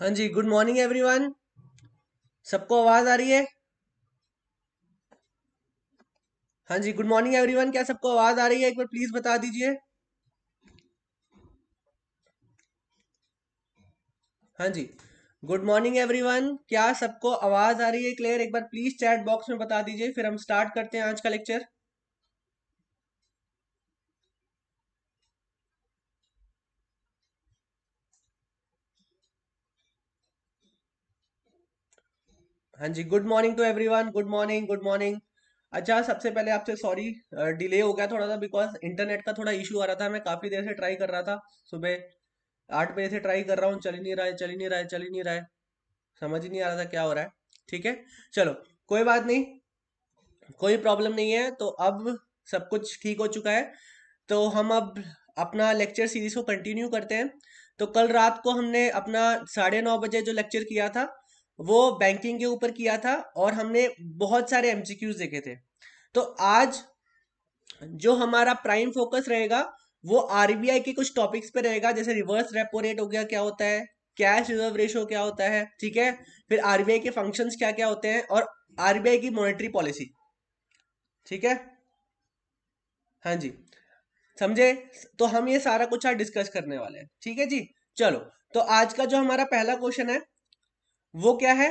हाँ जी good morning everyone सबको आवाज आ रही है हाँ जी गुड मॉर्निंग एवरीवन क्या सबको आवाज आ रही है एक बार प्लीज बता दीजिए हाँ जी गुड मॉर्निंग एवरीवन क्या सबको आवाज आ रही है क्लियर एक बार प्लीज चैट बॉक्स में बता दीजिए फिर हम स्टार्ट करते हैं आज का लेक्चर हाँ जी good morning to everyone good morning good morning अच्छा सबसे पहले आपसे सॉरी डिले हो गया थोड़ा सा बिकॉज इंटरनेट का थोड़ा इशू आ रहा था मैं काफ़ी देर से ट्राई कर रहा था सुबह आठ बजे से ट्राई कर रहा हूँ चल ही नहीं रहा है चल ही नहीं रहा है चल ही नहीं रहा है समझ ही नहीं आ रहा था क्या हो रहा है ठीक है चलो कोई बात नहीं कोई प्रॉब्लम नहीं है तो अब सब कुछ ठीक हो चुका है तो हम अब अपना लेक्चर सीरीज को कंटिन्यू करते हैं तो कल रात को हमने अपना साढ़े नौ बजे जो लेक्चर किया था वो बैंकिंग के ऊपर किया था और हमने बहुत सारे एमसीक्यूज देखे थे तो आज जो हमारा प्राइम फोकस रहेगा वो आरबीआई के कुछ टॉपिक्स पे रहेगा जैसे रिवर्स रेपो रेट हो गया क्या होता है कैश रिजर्व रेशो क्या होता है ठीक है फिर आरबीआई के फंक्शंस क्या क्या होते हैं और आरबीआई की मॉनेटरी पॉलिसी ठीक है हाँ जी समझे तो हम ये सारा कुछ आज डिस्कस करने वाले हैं ठीक है जी चलो तो आज का जो हमारा पहला क्वेश्चन है वो क्या है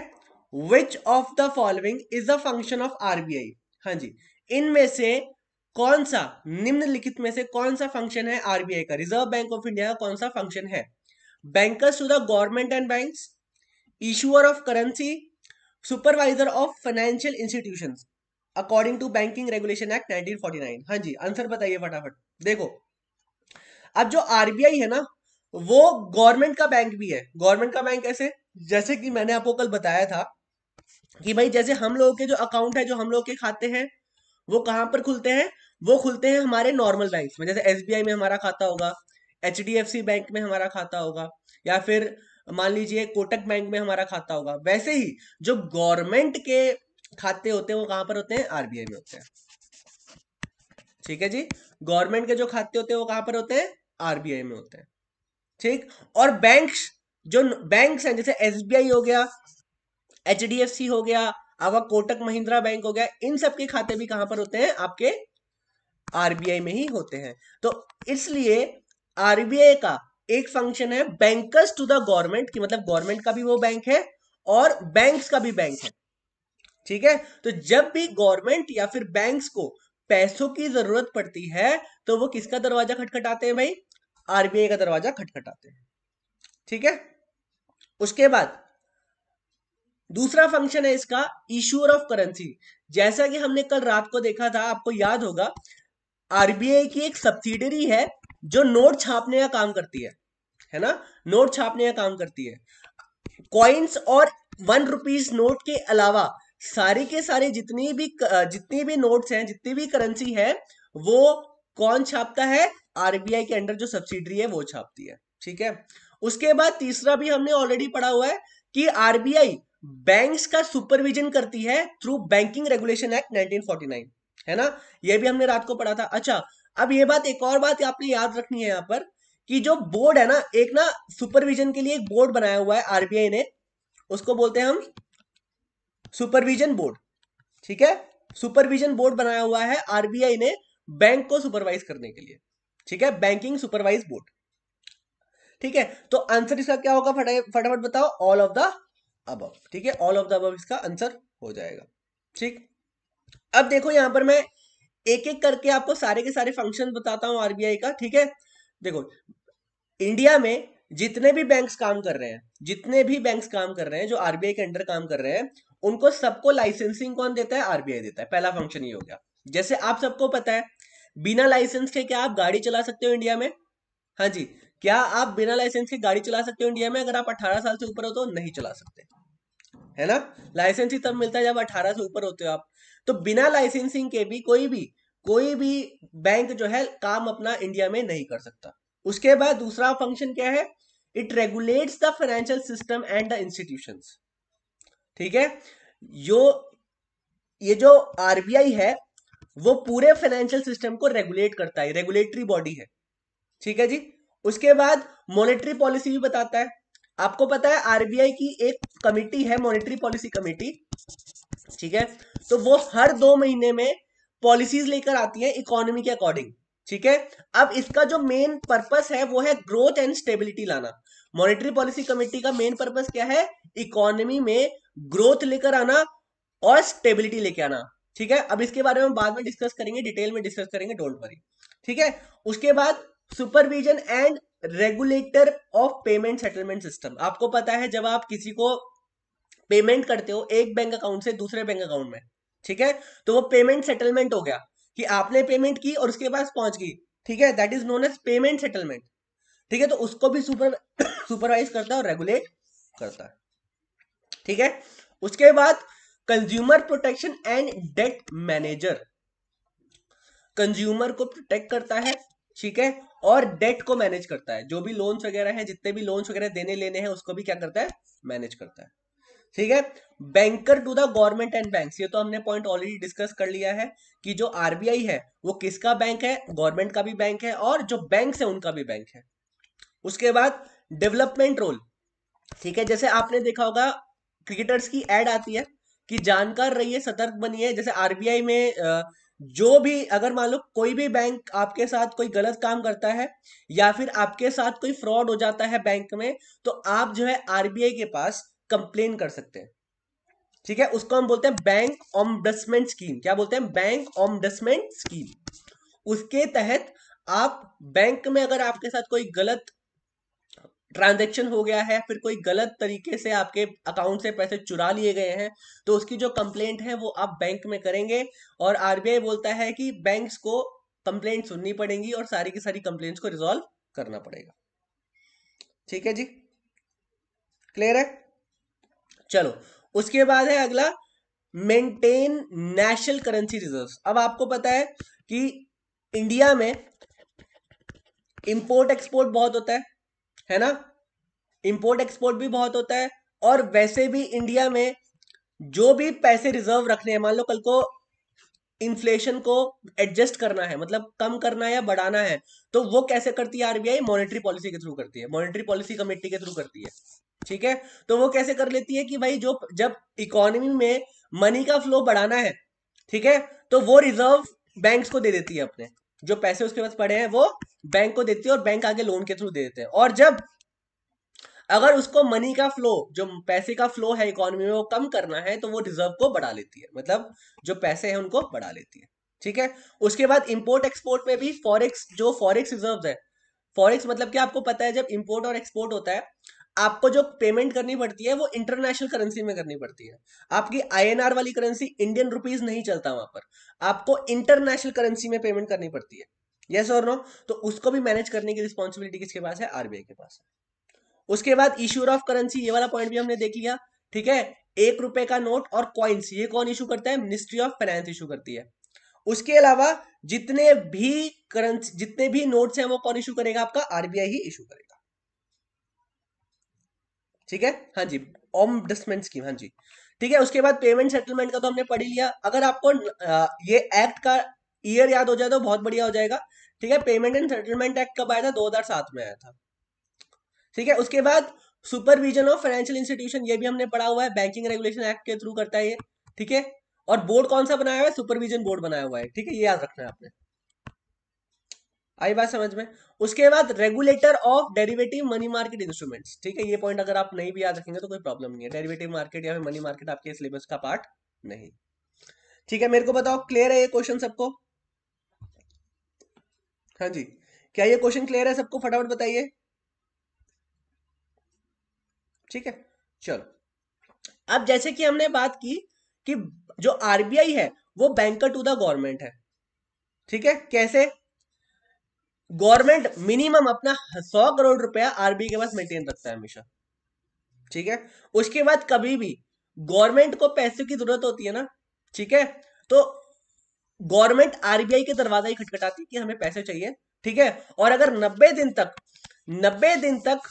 which of the following is the function of RBI हाँ जी इनमें से कौन सा निम्नलिखित में से कौन सा फंक्शन है आरबीआई का रिजर्व बैंक ऑफ इंडिया का कौन सा फंक्शन है bankers to the government and bank issuer of currency supervisor of financial institution according to banking regulation act 1949 हाँ जी आंसर बताइए फटाफट देखो अब जो आरबीआई है ना वो गवर्नमेंट का बैंक भी है गवर्नमेंट का बैंक कैसे जैसे कि मैंने आपको कल बताया था कि भाई जैसे हम लोगों के जो अकाउंट है जो हम लोग के खाते हैं वो कहाँ पर खुलते हैं वो खुलते हैं हमारे नॉर्मल बैंक में जैसे एस में हमारा खाता होगा एच बैंक में हमारा खाता होगा या फिर मान लीजिए कोटक बैंक में हमारा खाता होगा वैसे ही जो गवर्नमेंट के खाते होते हैं वो कहाँ पर होते हैं आरबीआई में होते हैं ठीक है जी गवर्नमेंट के जो खाते होते हैं वो कहाँ पर होते हैं आरबीआई में होते हैं ठीक और बैंक जो बैंक हैं जैसे एस हो गया एच हो गया अब कोटक महिंद्रा बैंक हो गया इन सबके खाते भी कहां पर होते हैं आपके आरबीआई में ही होते हैं तो इसलिए आरबीआई का एक फंक्शन है बैंकर्स टू द गवर्नमेंट की मतलब गवर्नमेंट का भी वो बैंक है और बैंक्स का भी बैंक है ठीक है तो जब भी गवर्नमेंट या फिर बैंक्स को पैसों की जरूरत पड़ती है तो वो किसका दरवाजा खटखटाते हैं भाई आरबीआई का दरवाजा खटखटाते हैं ठीक है उसके बाद दूसरा फंक्शन है इसका इश्यूर ऑफ करेंसी जैसा कि हमने कल रात को देखा था आपको याद होगा आरबीआई की एक सब्सिडरी है जो नोट छापने का काम करती है है ना नोट छापने का काम करती है कॉइन्स और वन रुपीज नोट के अलावा सारी के सारे जितनी भी जितनी भी नोट्स हैं जितनी भी करेंसी है वो कौन छापता है आरबीआई के अंडर जो सब्सिडरी है वो छापती है ठीक है उसके बाद तीसरा भी हमने ऑलरेडी पढ़ा हुआ है कि आरबीआई बैंक्स का सुपरविजन करती है थ्रू बैंकिंग रेगुलेशन एक्ट 1949 है ना ये भी हमने रात को पढ़ा था अच्छा अब ये बात एक और बात आपने याद रखनी है यहाँ पर कि जो बोर्ड है ना एक ना सुपरविजन के लिए एक बोर्ड बनाया हुआ है आरबीआई ने उसको बोलते हैं हम सुपरविजन बोर्ड ठीक है सुपरविजन बोर्ड बनाया हुआ है आरबीआई ने बैंक को सुपरवाइज करने के लिए ठीक है बैंकिंग सुपरवाइज बोर्ड ठीक है तो आंसर इसका क्या होगा फटाफट बताओ ऑल ऑफ द अब ठीक है ऑल ऑफ द अब इसका आंसर हो जाएगा ठीक अब देखो यहां पर मैं एक एक करके आपको सारे के सारे फंक्शन बताता हूं आरबीआई का ठीक है देखो इंडिया में जितने भी बैंक्स काम कर रहे हैं जितने भी बैंक्स काम कर रहे हैं जो आरबीआई के अंडर काम कर रहे हैं उनको सबको लाइसेंसिंग कौन देता है आरबीआई देता है पहला फंक्शन ये हो गया जैसे आप सबको पता है बिना लाइसेंस के क्या आप गाड़ी चला सकते हो इंडिया में हाँ जी क्या आप बिना लाइसेंस के गाड़ी चला सकते हो इंडिया में अगर आप 18 साल से ऊपर हो तो नहीं चला सकते है ना लाइसेंस ही तब मिलता है जब 18 से ऊपर होते हो आप तो बिना लाइसेंसिंग के भी कोई भी कोई भी बैंक जो है काम अपना इंडिया में नहीं कर सकता उसके बाद दूसरा फंक्शन क्या है it regulates the financial system and the institution ठीक है यो ये जो आरबीआई है वो पूरे फाइनेंशियल सिस्टम को रेगुलेट करता है रेगुलेटरी बॉडी है ठीक है जी उसके बाद मॉनेटरी पॉलिसी भी बताता है आपको पता है आरबीआई की एक कमेटी है मॉनेटरी पॉलिसी कमेटी ठीक है तो वो हर दो महीने में पॉलिसीज लेकर आती है इकोनॉमी के अकॉर्डिंग ठीक है अब इसका जो मेन पर्पस है वो है ग्रोथ एंड स्टेबिलिटी लाना मॉनेटरी पॉलिसी कमेटी का मेन पर्पस क्या है इकोनॉमी में ग्रोथ लेकर आना और स्टेबिलिटी लेकर आना ठीक है अब इसके बारे में बाद में डिस्कस करेंगे डिटेल में डिस्कस करेंगे डोंट वरी ठीक है उसके बाद supervision and regulator of payment settlement system आपको पता है जब आप किसी को पेमेंट करते हो एक बैंक अकाउंट से दूसरे बैंक अकाउंट में ठीक है तो वो पेमेंट सेटलमेंट हो गया कि आपने पेमेंट की और उसके पास पहुंच गई ठीक है that is known as payment settlement ठीक है तो उसको भी सुपर सुपरवाइज करता है और रेगुलेट करता है ठीक है उसके बाद consumer protection and debt manager consumer को प्रोटेक्ट करता है ठीक है और डेट को मैनेज करता है जो भी लोन्स वगैरह है जितने भी लोन्स वगैरह देने लेने हैं उसको भी क्या करता है मैनेज करता है ठीक है banker to the government and banks ये तो हमने पॉइंट ऑलरेडी डिस्कस कर लिया है कि जो आरबीआई है वो किसका बैंक है गवर्नमेंट का भी बैंक है और जो बैंक है उनका भी बैंक है उसके बाद डेवलपमेंट रोल ठीक है जैसे आपने देखा होगा क्रिकेटर्स की एड आती है कि जानकार रहिए सतर्क बनिए जैसे आरबीआई में जो भी अगर मान लो कोई भी बैंक आपके साथ कोई गलत काम करता है या फिर आपके साथ कोई फ्रॉड हो जाता है बैंक में तो आप जो है आरबीआई के पास कंप्लेन कर सकते हैं ठीक है उसको हम बोलते हैं बैंक ऑम्बडसमेंट स्कीम क्या बोलते हैं बैंक ऑम्बडसमेंट स्कीम उसके तहत आप बैंक में अगर आपके साथ कोई गलत ट्रांजेक्शन हो गया है फिर कोई गलत तरीके से आपके अकाउंट से पैसे चुरा लिए गए हैं तो उसकी जो कंप्लेंट है वो आप बैंक में करेंगे और आरबीआई बोलता है कि बैंक्स को कंप्लेंट सुननी पड़ेगी और सारी की सारी कंप्लेंट्स को रिजॉल्व करना पड़ेगा ठीक है जी क्लियर है चलो उसके बाद है अगला मेंटेन नेशनल करेंसी रिजर्व अब आपको पता है कि इंडिया में इंपोर्ट एक्सपोर्ट बहुत होता है है ना इंपोर्ट एक्सपोर्ट भी बहुत होता है और वैसे भी इंडिया में जो भी पैसे रिजर्व रखने हैं मान लो कल को इन्फ्लेशन को एडजस्ट करना है मतलब कम करना है या बढ़ाना है तो वो कैसे करती है आरबीआई मॉनेटरी पॉलिसी के थ्रू करती है मॉनेटरी पॉलिसी कमेटी के थ्रू करती है ठीक है तो वो कैसे कर लेती है कि भाई जो जब इकोनॉमी में मनी का फ्लो बढ़ाना है ठीक है तो वो रिजर्व बैंक्स को दे देती है अपने जो पैसे उसके पास पड़े हैं वो बैंक को देती है और बैंक आगे लोन के थ्रू दे देते हैं और जब अगर उसको मनी का फ्लो जो पैसे का फ्लो है इकोनॉमी में वो कम करना है तो वो रिजर्व को बढ़ा लेती है मतलब जो पैसे हैं उनको बढ़ा लेती है ठीक है उसके बाद इंपोर्ट एक्सपोर्ट में भी फॉरेक्स जो फॉरेक्स रिजर्व है फॉरेक्स मतलब कि आपको पता है जब इंपोर्ट और एक्सपोर्ट होता है आपको जो पेमेंट करनी पड़ती है वो इंटरनेशनल करेंसी में करनी पड़ती है आपकी आईएनआर वाली करेंसी इंडियन रुपीज नहीं चलता वहां पर आपको इंटरनेशनल करेंसी में पेमेंट करनी पड़ती है यस और नो तो उसको भी मैनेज करने की रिस्पॉन्सिबिलिटी किसके पास है आरबीआई के पास है उसके बाद इश्यूर ऑफ करेंसी ये वाला पॉइंट भी हमने देख लिया ठीक है एक रुपए का नोट और कॉइन्स ये कौन इशू करता है मिनिस्ट्री ऑफ फाइनेंस इशू करती है उसके अलावा जितने भी करंसी जितने भी नोट्स हैं वो कौन इशू करेगा आपका आरबीआई ही इशू करेगा ठीक है हाँ जी ओम डस्टमेंट स्कीम हाँ जी ठीक है उसके बाद पेमेंट सेटलमेंट का तो हमने पढ़ी लिया अगर आपको ये एक्ट का ईयर याद हो जाए तो बहुत बढ़िया हो जाएगा ठीक है पेमेंट एंड सेटलमेंट एक्ट कब आया था सात में आया था ठीक है उसके बाद सुपरविजन ऑफ फाइनेंशियल इंस्टीट्यूशन ये भी हमने पढ़ा हुआ है बैंकिंग रेगुलेशन एक्ट के थ्रू करता है ये ठीक है और बोर्ड कौन सा बनाया हुआ है सुपरविजन बोर्ड बनाया हुआ है ठीक है ये याद रखना है आपने आई बात समझ में उसके बाद regulator of derivative money market instruments ठीक है ये पॉइंट अगर आप नहीं भी याद रखेंगे तो कोई प्रॉब्लम नहीं है डेरिवेटिव मार्केट या फिर मनी मार्केट आपके सिलेबस का पार्ट नहीं ठीक है मेरे को बताओ क्लियर है ये क्वेश्चन सबको हाँ जी क्या ये क्वेश्चन क्लियर है सबको फटाफट बताइए ठीक है चलो अब जैसे कि हमने बात की कि जो आरबीआई है वो बैंकर टू द गवर्नमेंट है ठीक है कैसे गवर्नमेंट मिनिमम अपना सौ करोड़ रुपया आरबीआई के पास मेंटेन रखता है हमेशा ठीक है उसके बाद कभी भी गवर्नमेंट को पैसे की जरूरत होती है ना ठीक है तो गवर्नमेंट आरबीआई के दरवाजा ही खटखटाती कि हमें पैसे चाहिए ठीक है और अगर नब्बे दिन तक नब्बे दिन तक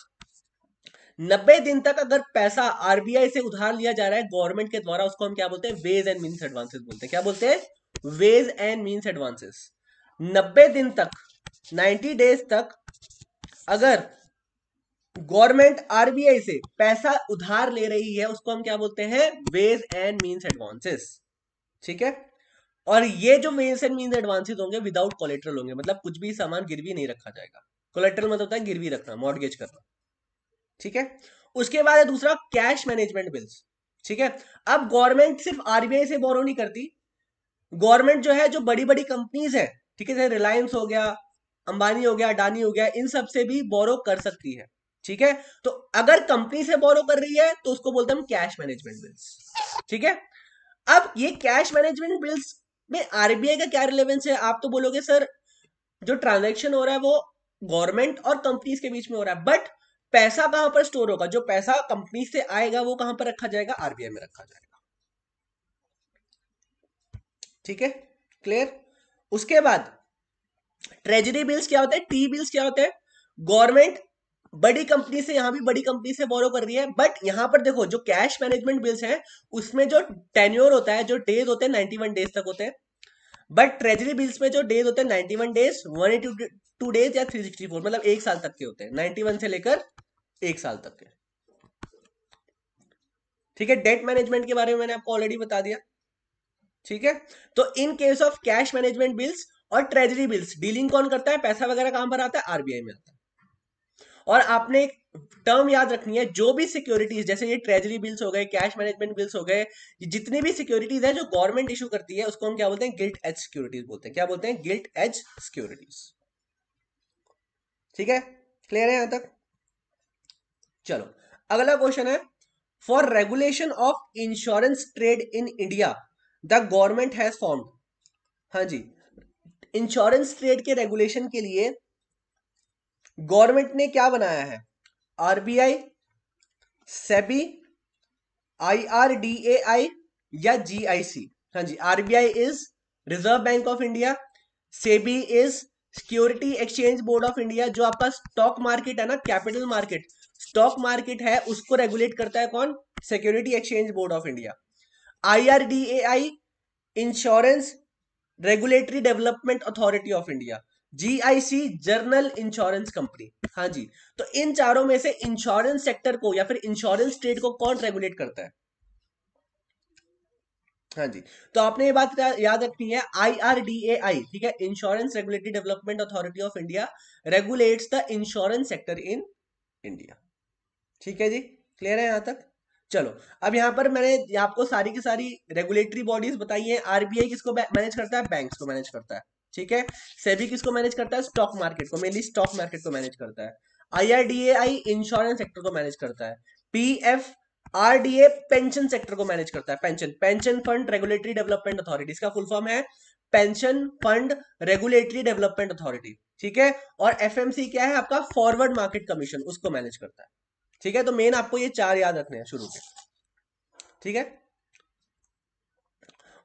नब्बे दिन तक अगर पैसा आरबीआई से उधार लिया जा रहा है गवर्नमेंट के द्वारा उसको हम क्या बोलते हैं वेज एंड मीन्स एडवांसेस बोलते हैं क्या बोलते हैं वेज एंड मीन्स एडवांसेस नब्बे दिन तक 90 डेज तक अगर गवर्नमेंट आरबीआई से पैसा उधार ले रही है उसको हम क्या बोलते हैं वेज एंड मीन्स एडवांसेस ठीक है और ये जो वेज एंड मीन्स एडवांसेस होंगे विदाउट कोलेट्रल होंगे मतलब कुछ भी सामान गिरवी नहीं रखा जाएगा कोलेट्रल मतलब होता है गिरवी रखना मॉडगेज करना ठीक है उसके बाद है दूसरा कैश मैनेजमेंट बिल्स ठीक है अब गवर्नमेंट सिर्फ आरबीआई से बोरो नहीं करती गवर्नमेंट जो है जो बड़ी बड़ी कंपनीज है ठीक है जैसे रिलायंस हो गया अंबानी हो गया अडानी हो गया इन सब से भी बोरो कर सकती है ठीक है तो अगर कंपनी से बोरो कर रही है तो उसको बोलते हैं कैश मैनेजमेंट बिल्स ठीक है अब ये कैश मैनेजमेंट बिल्स में आरबीआई का क्या रिलेवेंस है आप तो बोलोगे सर जो ट्रांजेक्शन हो रहा है वो गवर्नमेंट और कंपनीज के बीच में हो रहा है बट पैसा कहां पर स्टोर होगा जो पैसा कंपनी से आएगा वो कहां पर रखा जाएगा आरबीआई में रखा जाएगा ठीक है क्लियर उसके बाद ट्रेजरी बिल्स क्या होते हैं टी बिल्स क्या होते हैं गवर्नमेंट बड़ी कंपनी से यहां भी बड़ी कंपनी से बोरो कर रही है बट यहां पर देखो जो कैश मैनेजमेंट बिल्स है उसमें जो टेन्योर होता है जो डेज होते हैं नाइनटी वन डेज तक होते हैं बट ट्रेजरी बिल्स में जो डेज होते हैं ninety one days one eighty two days या थ्री सिक्सटी फोर मतलब एक साल तक के होते हैं नाइन्टी वन से लेकर एक साल तक के ठीक है डेट मैनेजमेंट के बारे में मैंने आपको ऑलरेडी बता दिया ठीक है तो in case of cash management bills और ट्रेजरी बिल्स डीलिंग कौन करता है पैसा वगैरह कहां पर आता है आरबीआई में आता है और आपने एक टर्म याद रखनी है जो भी सिक्योरिटीज जैसे ये ट्रेजरी बिल्स हो गए कैश मैनेजमेंट बिल्स हो गए जितनी भी सिक्योरिटीज है जो गवर्नमेंट इशू करती है उसको हम क्या बोलते हैं गिल्ट एज सिक्योरिटीज बोलते हैं क्या बोलते हैं गिल्ट एज सिक्योरिटीज ठीक है क्लियर है यहां तक चलो अगला क्वेश्चन है for regulation of insurance trade in India the government has form हाँ जी इंश्योरेंस ट्रेड के रेगुलेशन के लिए गवर्नमेंट ने क्या बनाया है आरबीआई सेबी आईआरडीएआई या जीआईसी हाँ जी RBI is reserve bank of India SEBI is security exchange board of India जो आपका स्टॉक मार्केट है ना कैपिटल मार्केट स्टॉक मार्केट है उसको रेगुलेट करता है कौन security exchange board of India I insurance regulatory development authority of India GIC general insurance company हाँ जी तो इन चारों में से इंश्योरेंस सेक्टर को या फिर इंश्योरेंस ट्रेड को कौन रेगुलेट करता है हाँ जी तो आपने ये बात याद रखनी है आई ठीक है insurance regulatory development authority of India regulates the insurance sector in India ठीक है जी क्लियर है यहां तक चलो अब यहाँ पर मैंने आपको सारी की सारी रेगुलेटरी बॉडीज बताई है आरबीआई किसको मैनेज करता है बैंक को मैनेज करता है ठीक है सेबी किसको मैनेज करता है स्टॉक मार्केट को मेनली स्टॉक मार्केट को मैनेज करता है आईआरडीएआई इंश्योरेंस सेक्टर को मैनेज करता है पीएफ आरडीए पेंशन सेक्टर को मैनेज करता है pension pension fund regulatory development authority इसका फुल फॉर्म है pension fund regulatory development authority ठीक है और एफएमसी क्या है आपका फॉरवर्ड मार्केट कमीशन उसको मैनेज करता है ठीक है तो मेन आपको ये चार याद रखने हैं शुरू के ठीक है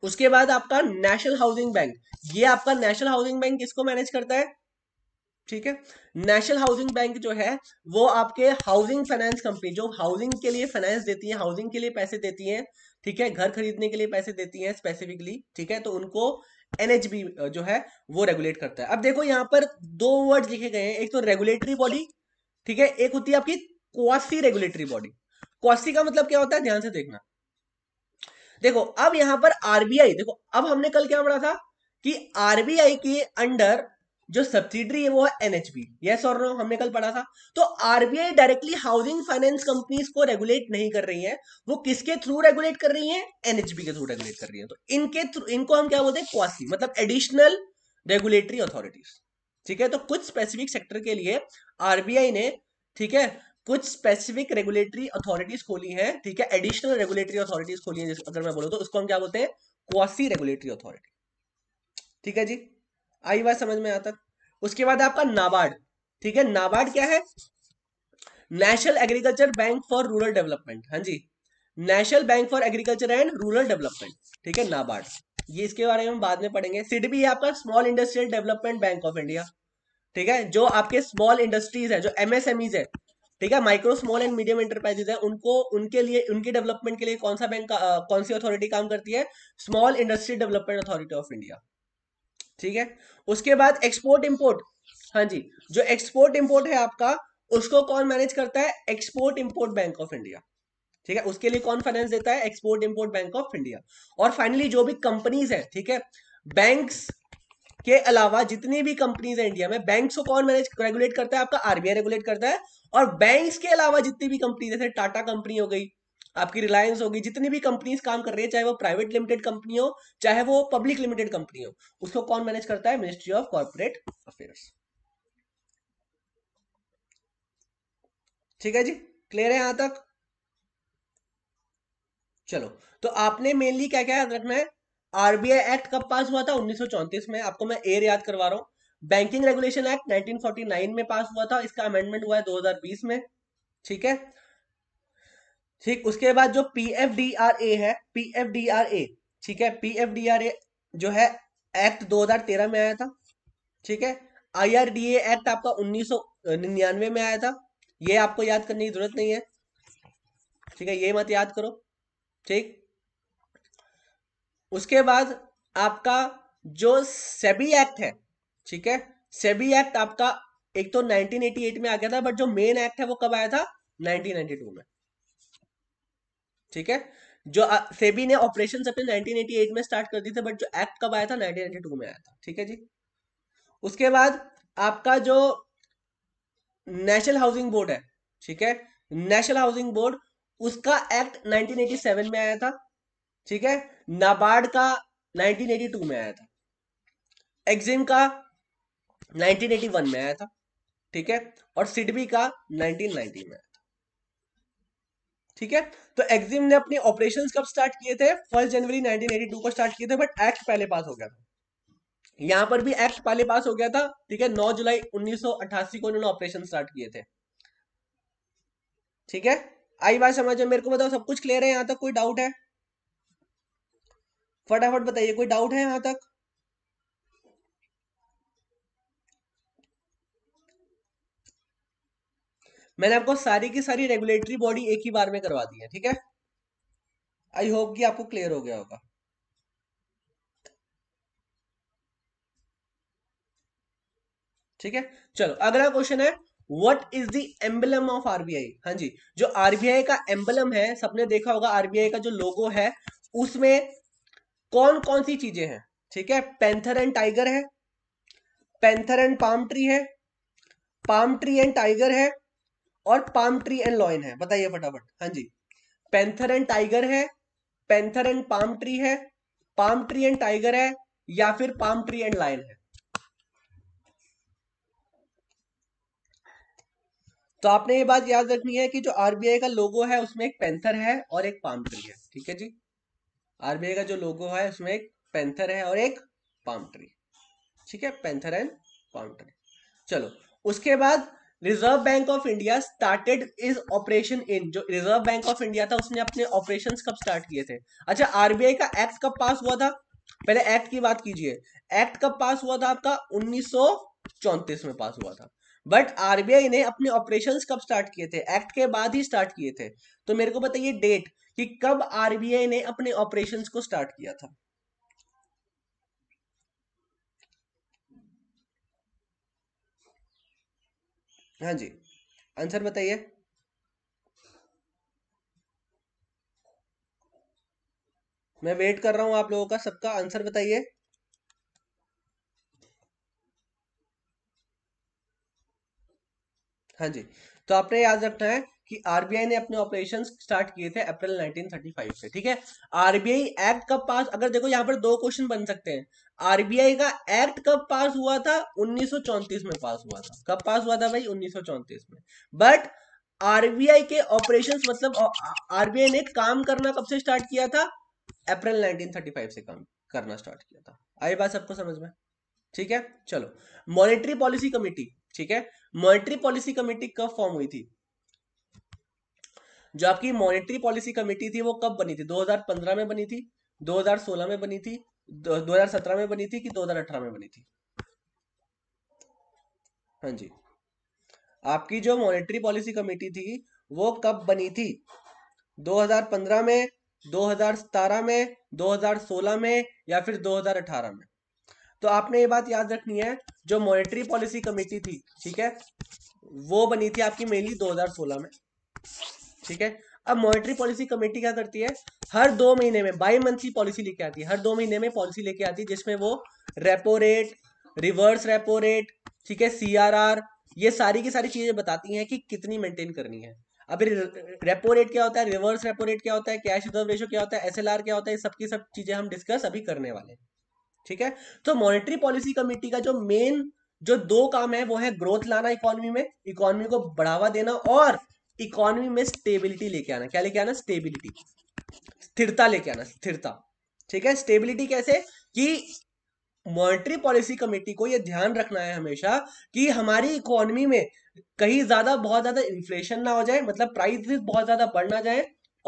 उसके बाद आपका नेशनल हाउसिंग बैंक ये आपका नेशनल हाउसिंग बैंक किसको मैनेज करता है ठीक है नेशनल हाउसिंग बैंक जो है वो आपके हाउसिंग फाइनेंस कंपनी जो हाउसिंग के लिए फाइनेंस देती है हाउसिंग के लिए पैसे देती है ठीक है घर खरीदने के लिए पैसे देती है स्पेसिफिकली ठीक है तो उनको एनएचबी जो है वो रेगुलेट करता है अब देखो यहां पर दो वर्ड लिखे गए हैं एक तो रेगुलेटरी बॉडी ठीक है एक होती है आपकी क्वासी रेगुलेटरी बॉडी क्वासी का मतलब क्या होता है ध्यान से देखना देखो अब यहां पर आरबीआई देखो अब हमने कल क्या पढ़ा था कि आरबीआई के अंडर जो सब्सिडरी है वो है एनएचबी यस और नो हमने कल पढ़ा था तो RBI directly housing finance companies को रेगुलेट नहीं कर रही है वो किसके थ्रू रेगुलेट कर रही है एनएचबी के थ्रू रेगुलेट कर रही है तो इनके थ्रू इनको हम क्या बोलते हैं क्वासी मतलब एडिशनल रेगुलेटरी अथॉरिटीज ठीक है तो कुछ स्पेसिफिक सेक्टर के लिए आरबीआई ने ठीक है कुछ स्पेसिफिक रेगुलेटरी अथॉरिटीज खोली है ठीक है एडिशनल रेगुलेटरी अथॉरिटीज खोली है अगर मैं बोलूँ तो उसको हम क्या बोलते हैं क्वासी रेगुलेटरी अथॉरिटी ठीक है जी आई बात समझ में आता उसके बाद आपका नाबार्ड ठीक है नाबार्ड क्या है national agriculture bank for rural development हाँ जी national bank for agriculture and rural development ठीक है नाबार्ड ये इसके बारे में हम बाद में पढ़ेंगे सिडबी भी आपका small industrial development bank of India ठीक है जो आपके स्मॉल इंडस्ट्रीज है जो एमएसएमईज है ठीक है micro small and medium enterprises है उनको उनके लिए उनके डेवलपमेंट के लिए कौन सा बैंक कौन सी अथॉरिटी काम करती है small industry development authority of India ठीक है उसके बाद एक्सपोर्ट इम्पोर्ट हाँ जी जो एक्सपोर्ट इम्पोर्ट है आपका उसको कौन मैनेज करता है export import bank of India ठीक है उसके लिए कौन फाइनेंस देता है export import bank of India और फाइनली जो भी कंपनीज है ठीक है बैंक्स के अलावा जितनी भी कंपनीज है इंडिया में बैंक्स को कौन मैनेज रेगुलेट करता है आपका आरबीआई रेगुलेट करता है और बैंक के अलावा जितनी भी कंपनी जैसे टाटा कंपनी हो गई आपकी रिलायंस होगी जितनी भी कंपनीज काम कर रही है चाहे वो प्राइवेट लिमिटेड कंपनी हो चाहे वो पब्लिक लिमिटेड कंपनी हो उसको कौन मैनेज करता है मिनिस्ट्री ऑफ कॉर्पोरेट अफेयर्स ठीक है जी क्लियर है यहां तक चलो तो आपने मेनली क्या क्या याद रखना है आरबीआई एक्ट कब पास हुआ था उन्नीस में आपको मैं एयर याद करवा रहा हूं बैंकिंग रेगुलेशन एक्ट 1949 में पास हुआ था इसका अमेंडमेंट हुआ है 2020 में ठीक है ठीक उसके बाद जो P F D R A है P F D R A ठीक है P F D R A जो है एक्ट 2013 में आया था ठीक है आई आर डी एक्ट आपका उन्नीस में आया था ये आपको याद करने की जरूरत नहीं है ठीक है ये मत याद करो ठीक उसके बाद आपका जो सेबी एक्ट है ठीक है सेबी एक्ट आपका एक तो 1988 में आ गया था बट जो मेन एक्ट है वो कब आया था 1992 में ठीक है जो सेबी ने ऑपरेशन अपने 1988 में स्टार्ट कर दी थे बट जो एक्ट कब आया था 1992 में आया था ठीक है जी उसके बाद आपका जो नेशनल हाउसिंग बोर्ड है ठीक है नेशनल हाउसिंग बोर्ड उसका एक्ट 1987 में आया था ठीक है नाबार्ड का 1982 में आया था एग्जिम का 1981 में आया था ठीक है और सिडबी का 1990 में ठीक है तो एक्सिम ने अपने ऑपरेशंस कब स्टार्ट किए थे फर्स्ट जनवरी 1982 को स्टार्ट किए थे बट एक्ट पहले पास हो गया था यहां पर भी एक्ट पहले पास हो गया था ठीक है 9 जुलाई 1988 को इन्होंने ऑपरेशन स्टार्ट किए थे ठीक है आई बात समझ में मेरे को बताओ सब कुछ क्लियर है यहां तक कोई डाउट है फटाफट बताइए कोई डाउट है यहां तक मैंने आपको सारी की सारी रेगुलेटरी बॉडी एक ही बार में करवा दी है ठीक है आई होप कि आपको क्लियर हो गया होगा ठीक है चलो अगला क्वेश्चन है what is the emblem of RBI हाँ जी जो आरबीआई का एम्बलम है सबने देखा होगा आरबीआई का जो लोगो है उसमें कौन कौन सी चीजें हैं ठीक है पैंथर एंड टाइगर है पैंथर एंड पाम ट्री है पाम ट्री एंड टाइगर है और पाम ट्री एंड लॉयन है बताइए फटाफट हाँ जी पैंथर एंड टाइगर है पेंथर एंड पाम ट्री है पाम ट्री एंड टाइगर है या फिर पाम ट्री एंड लायन है तो आपने ये बात याद रखनी है कि जो आरबीआई का लोगो है उसमें एक पैंथर है और एक पाम ट्री है ठीक है जी आरबीआई का जो लोगो है उसमें एक पैंथर है और एक पाम ट्री ठीक है पैंथर एंड पाम ट्री चलो उसके बाद reserve bank of India started its operation in जो रिजर्व बैंक ऑफ इंडिया था उसने अपने ऑपरेशंस कब स्टार्ट किए थे अच्छा आरबीआई का एक्ट कब पास हुआ था पहले एक्ट की बात कीजिए एक्ट कब पास हुआ था आपका उन्नीस में पास हुआ था बट आरबीआई ने अपने ऑपरेशन कब स्टार्ट किए थे एक्ट के बाद ही स्टार्ट किए थे तो मेरे को बताइए डेट कि कब आरबीआई ने अपने ऑपरेशन को स्टार्ट किया था हाँ जी आंसर बताइए मैं वेट कर रहा हूं आप लोगों का सबका आंसर बताइए हाँ जी तो आपने याद रखना है कि आरबीआई ने अपने ऑपरेशंस स्टार्ट किए थे अप्रैल 1935 से ठीक है आरबीआई एक्ट कब पास अगर देखो यहां पर दो क्वेश्चन बन सकते हैं आरबीआई का एक्ट कब पास हुआ था 1934 में पास हुआ था कब पास हुआ था भाई 1934 में बट आरबीआई के ऑपरेशन मतलब आरबीआई ने काम करना कब से स्टार्ट किया था अप्रैल 1935 से काम करना स्टार्ट किया था आई बात सबको समझ में ठीक है चलो मॉनेटरी पॉलिसी कमेटी ठीक है मॉनेटरी पॉलिसी कमेटी कब फॉर्म हुई थी जो आपकी मॉनेटरी पॉलिसी कमेटी थी वो कब बनी थी 2015 में बनी थी 2016 में बनी थी दो हजार सत्रह में बनी थी कि दो हजार अठारह में बनी थी हाँ जी आपकी जो मॉनेटरी पॉलिसी कमेटी थी वो कब बनी थी 2015 में 2017 में 2016 में या फिर 2018 में तो आपने ये बात याद रखनी है जो मॉनेटरी पॉलिसी कमेटी थी ठीक है वो बनी थी आपकी मेनली 2016 में ठीक है अब मॉनिटरी पॉलिसी कमेटी क्या करती है हर दो महीने में बाई मंथली पॉलिसी लेके आती है हर दो महीने में पॉलिसी लेके आती है जिसमें वो repo rate reverse repo rate ठीक है सी ये सारी की सारी चीजें बताती हैं कि कितनी मेंटेन करनी है अभी रेपो रेट क्या होता है रिवर्स रेपो रेट क्या होता है कैश रिजर्व रेशो क्या होता है एसएलआर क्या होता है सब की सब चीजें हम डिस्कस अभी करने वाले ठीक है तो मॉनिटरी पॉलिसी कमेटी का जो मेन जो दो काम है वो है ग्रोथ लाना इकोनॉमी में इकोनॉमी को बढ़ावा देना और इकोनॉमी में स्टेबिलिटी लेके आना क्या लेके आना स्टेबिलिटी स्थिरता लेके आना स्थिरता ठीक है स्टेबिलिटी कैसे कि मॉनिटरी पॉलिसी कमेटी को यह ध्यान रखना है हमेशा कि हमारी इकोनॉमी में कहीं ज्यादा बहुत ज्यादा इन्फ्लेशन ना हो जाए मतलब प्राइसेस बहुत ज्यादा बढ़ ना जाए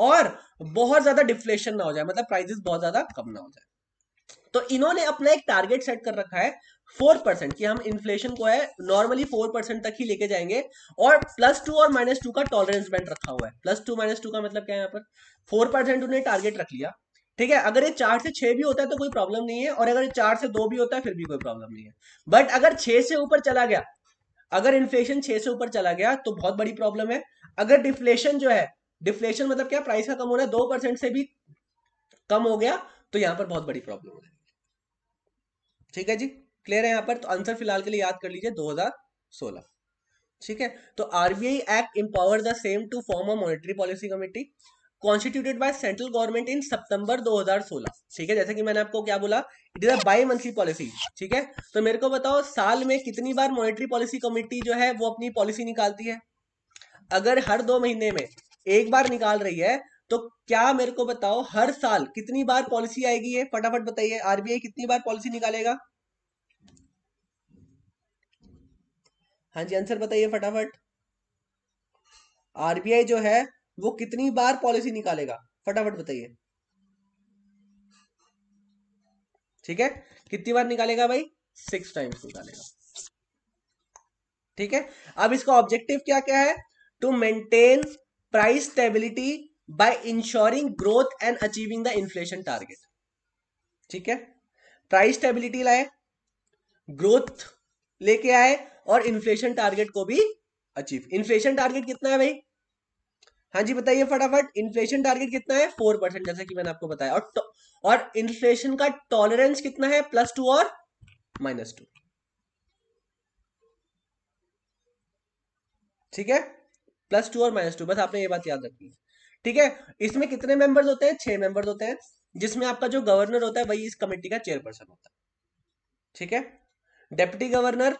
और बहुत ज्यादा डिफ्लेशन ना हो जाए मतलब प्राइसेस बहुत ज्यादा कम ना हो जाए तो इन्होंने अपना एक टारगेट सेट कर रखा है फोर परसेंट कि हम इन्फ्लेशन को है नॉर्मली फोर परसेंट तक ही लेके जाएंगे और प्लस टू और माइनस टू का टॉलरेंस बैंड रखा हुआ है प्लस टू माइनस टू का मतलब क्या है यहाँ पर फोर परसेंट उन्हें टारगेट रख लिया ठीक है अगर ये चार से छह भी होता है तो कोई प्रॉब्लम नहीं है और अगर ये चार से दो भी होता है फिर भी कोई प्रॉब्लम नहीं है बट अगर छह से ऊपर चला गया अगर इन्फ्लेशन छह से ऊपर चला गया तो बहुत बड़ी प्रॉब्लम है अगर डिफ्लेशन जो है डिफ्लेशन मतलब क्या प्राइस का कम होना दो परसेंट से भी कम हो गया तो यहां पर बहुत बड़ी प्रॉब्लम हो जाएगी ठीक है जी क्लियर है यहाँ पर तो आंसर फिलहाल के लिए याद कर लीजिए 2016 ठीक है तो RBI act empower the same to form a monetary policy committee constituted by central government in September 2016 ठीक है जैसे कि मैंने आपको क्या बोला it is a bimonthly policy ठीक है तो मेरे को बताओ साल में कितनी बार मॉनिटरी पॉलिसी कमेटी जो है वो अपनी पॉलिसी निकालती है अगर हर दो महीने में एक बार निकाल रही है तो क्या मेरे को बताओ हर साल कितनी बार पॉलिसी आएगी ये फटाफट बताइए आरबीआई कितनी बार पॉलिसी निकालेगा हाँ जी आंसर बताइए फटाफट आरबीआई जो है वो कितनी बार पॉलिसी निकालेगा फटाफट बताइए ठीक है कितनी बार निकालेगा भाई सिक्स टाइम्स निकालेगा ठीक है अब इसका ऑब्जेक्टिव क्या क्या है to maintain price stability by ensuring growth and achieving the inflation target ठीक है प्राइस स्टेबिलिटी लाए ग्रोथ लेके आए और इन्फ्लेशन टारगेट को भी अचीव इन्फ्लेशन टारगेट कितना है भाई हाँ जी बताइए फटाफट इन्फ्लेशन टारगेट कितना है फोर परसेंट जैसा कि मैंने आपको बताया और तो, और इन्फ्लेशन का टॉलरेंस कितना है प्लस टू और माइनस टू ठीक है प्लस टू और माइनस टू बस आपने ये बात याद रखनी है ठीक है इसमें कितने मेंबर्स होते हैं छह मेंबर्स होते हैं जिसमें आपका जो गवर्नर होता है वही इस कमेटी का चेयरपर्सन होता है ठीक है डेप्टी गवर्नर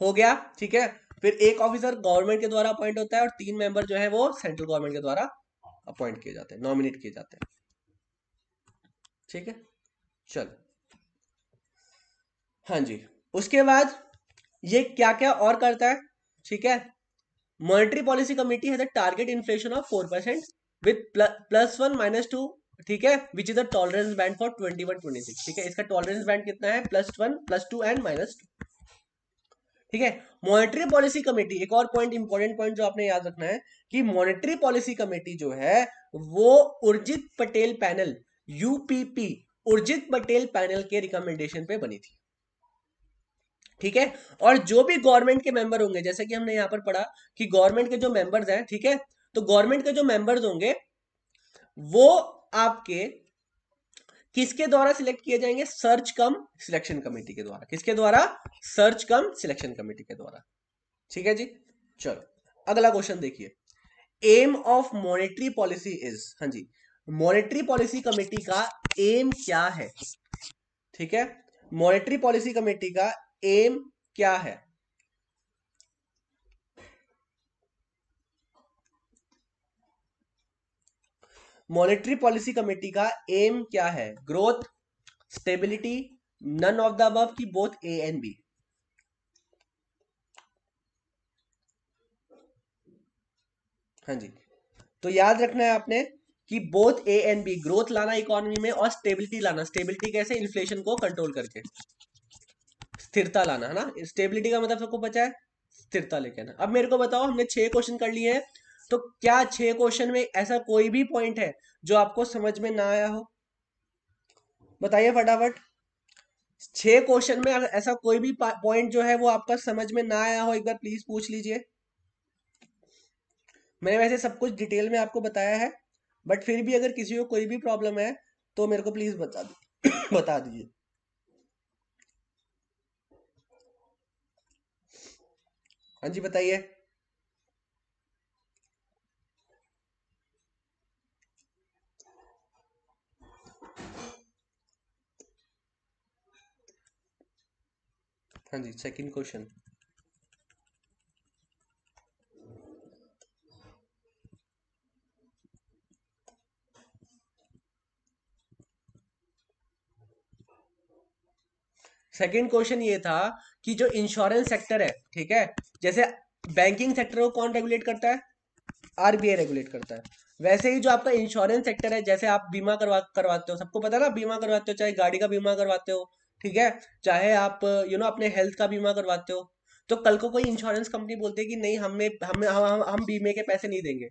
हो गया ठीक है फिर एक ऑफिसर गवर्नमेंट के द्वारा अपॉइंट होता है और तीन मेंबर जो है वो सेंट्रल गवर्नमेंट के द्वारा अपॉइंट किए जाते हैं नॉमिनेट किए जाते हैं ठीक है चलो हाँ जी उसके बाद ये क्या क्या और करता है ठीक है मॉनिटरी पॉलिसी कमिटी है target inflation of four percent with plus one minus two ठीक है which is the tolerance band for twenty one twenty six ठीक है इसका टॉलरेंस बैंड कितना है plus one plus two and minus two ठीक है मॉनेटरी पॉलिसी कमेटी एक और पॉइंट इंपॉर्टेंट पॉइंट जो आपने याद रखना है कि मॉनेटरी पॉलिसी कमेटी जो है वो Urjit Patel panel UPP Urjit Patel panel के रिकमेंडेशन पे बनी थी ठीक है और जो भी गवर्नमेंट के मेंबर होंगे जैसे कि हमने यहां पर पढ़ा कि गवर्नमेंट के जो मेंबर्स हैं ठीक है तो गवर्नमेंट के जो मेंबर्स होंगे वो आपके किसके द्वारा सिलेक्ट किए जाएंगे सर्च कम सिलेक्शन कमेटी के द्वारा किसके द्वारा सर्च कम सिलेक्शन कमेटी के द्वारा ठीक है जी चलो अगला क्वेश्चन देखिए aim of monetary policy is हाँ जी मॉनेटरी पॉलिसी कमेटी का एम क्या है ठीक है मॉनेटरी पॉलिसी कमेटी का एम क्या है मॉनेटरी पॉलिसी कमेटी का एम क्या है growth stability none of the above की बोथ ए एंड बी हाँ जी तो याद रखना है आपने कि both A and B growth लाना इकोनॉमी में और स्टेबिलिटी लाना स्टेबिलिटी कैसे इन्फ्लेशन को कंट्रोल करके स्थिरता लाना है ना स्टेबिलिटी का मतलब सबको पता है स्थिरता लेके आना अब मेरे को बताओ हमने छह क्वेश्चन कर लिए हैं तो क्या छह क्वेश्चन में ऐसा कोई भी पॉइंट है जो आपको समझ में ना आया हो बताइए फटाफट छह क्वेश्चन में ऐसा कोई भी पॉइंट जो है वो आपका समझ में ना आया हो एक बार प्लीज पूछ लीजिए मैंने वैसे सब कुछ डिटेल में आपको बताया है बट फिर भी अगर किसी को कोई भी प्रॉब्लम है तो मेरे को प्लीज बता बता दीजिए हाँ जी बताइए हाँ जी सेकंड क्वेश्चन सेकंड क्वेश्चन ये था कि जो इंश्योरेंस सेक्टर है ठीक है जैसे बैंकिंग सेक्टर को कौन रेगुलेट करता है आरबीआई रेगुलेट करता है वैसे ही जो आपका इंश्योरेंस सेक्टर है जैसे आप बीमा करवा करवाते हो सबको पता ना बीमा करवाते हो चाहे गाड़ी का बीमा करवाते हो ठीक है चाहे आप यू you नो know, अपने हेल्थ का बीमा करवाते हो तो कल को कोई इंश्योरेंस कंपनी बोलते है कि नहीं हमें हम हम हम बीमे के पैसे नहीं देंगे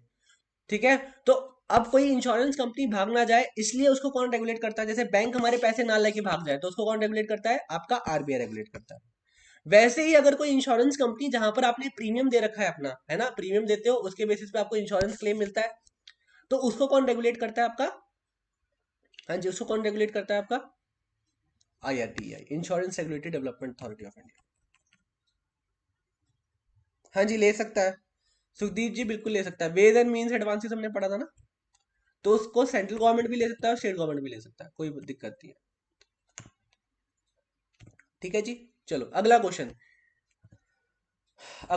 ठीक है तो अब कोई इंश्योरेंस कंपनी भाग ना जाए इसलिए उसको कौन रेगुलेट करता है जैसे बैंक हमारे पैसे ना लेके भाग जाए तो उसको कौन रेगुलेट करता है आपका आरबीआई रेगुलेट करता है वैसे ही अगर कोई इंश्योरेंस कंपनी जहां पर आपने प्रीमियम दे रखा है अपना है ना प्रीमियम देते हो उसके बेसिस पे आपको इंश्योरेंस क्लेम मिलता है तो उसको कौन रेगुलेट करता है आपका हाँ जी उसको कौन रेगुलेट करता है आपका I insurance regulatory development authority of India हाँ जी ले सकता है सुखदीप जी बिल्कुल ले सकता है वेज एंड मीन एडवांसेस हमने पढ़ा था ना तो उसको सेंट्रल गवर्नमेंट भी ले सकता है और स्टेट गवर्नमेंट भी ले सकता है कोई दिक्कत नहीं है ठीक है जी चलो अगला क्वेश्चन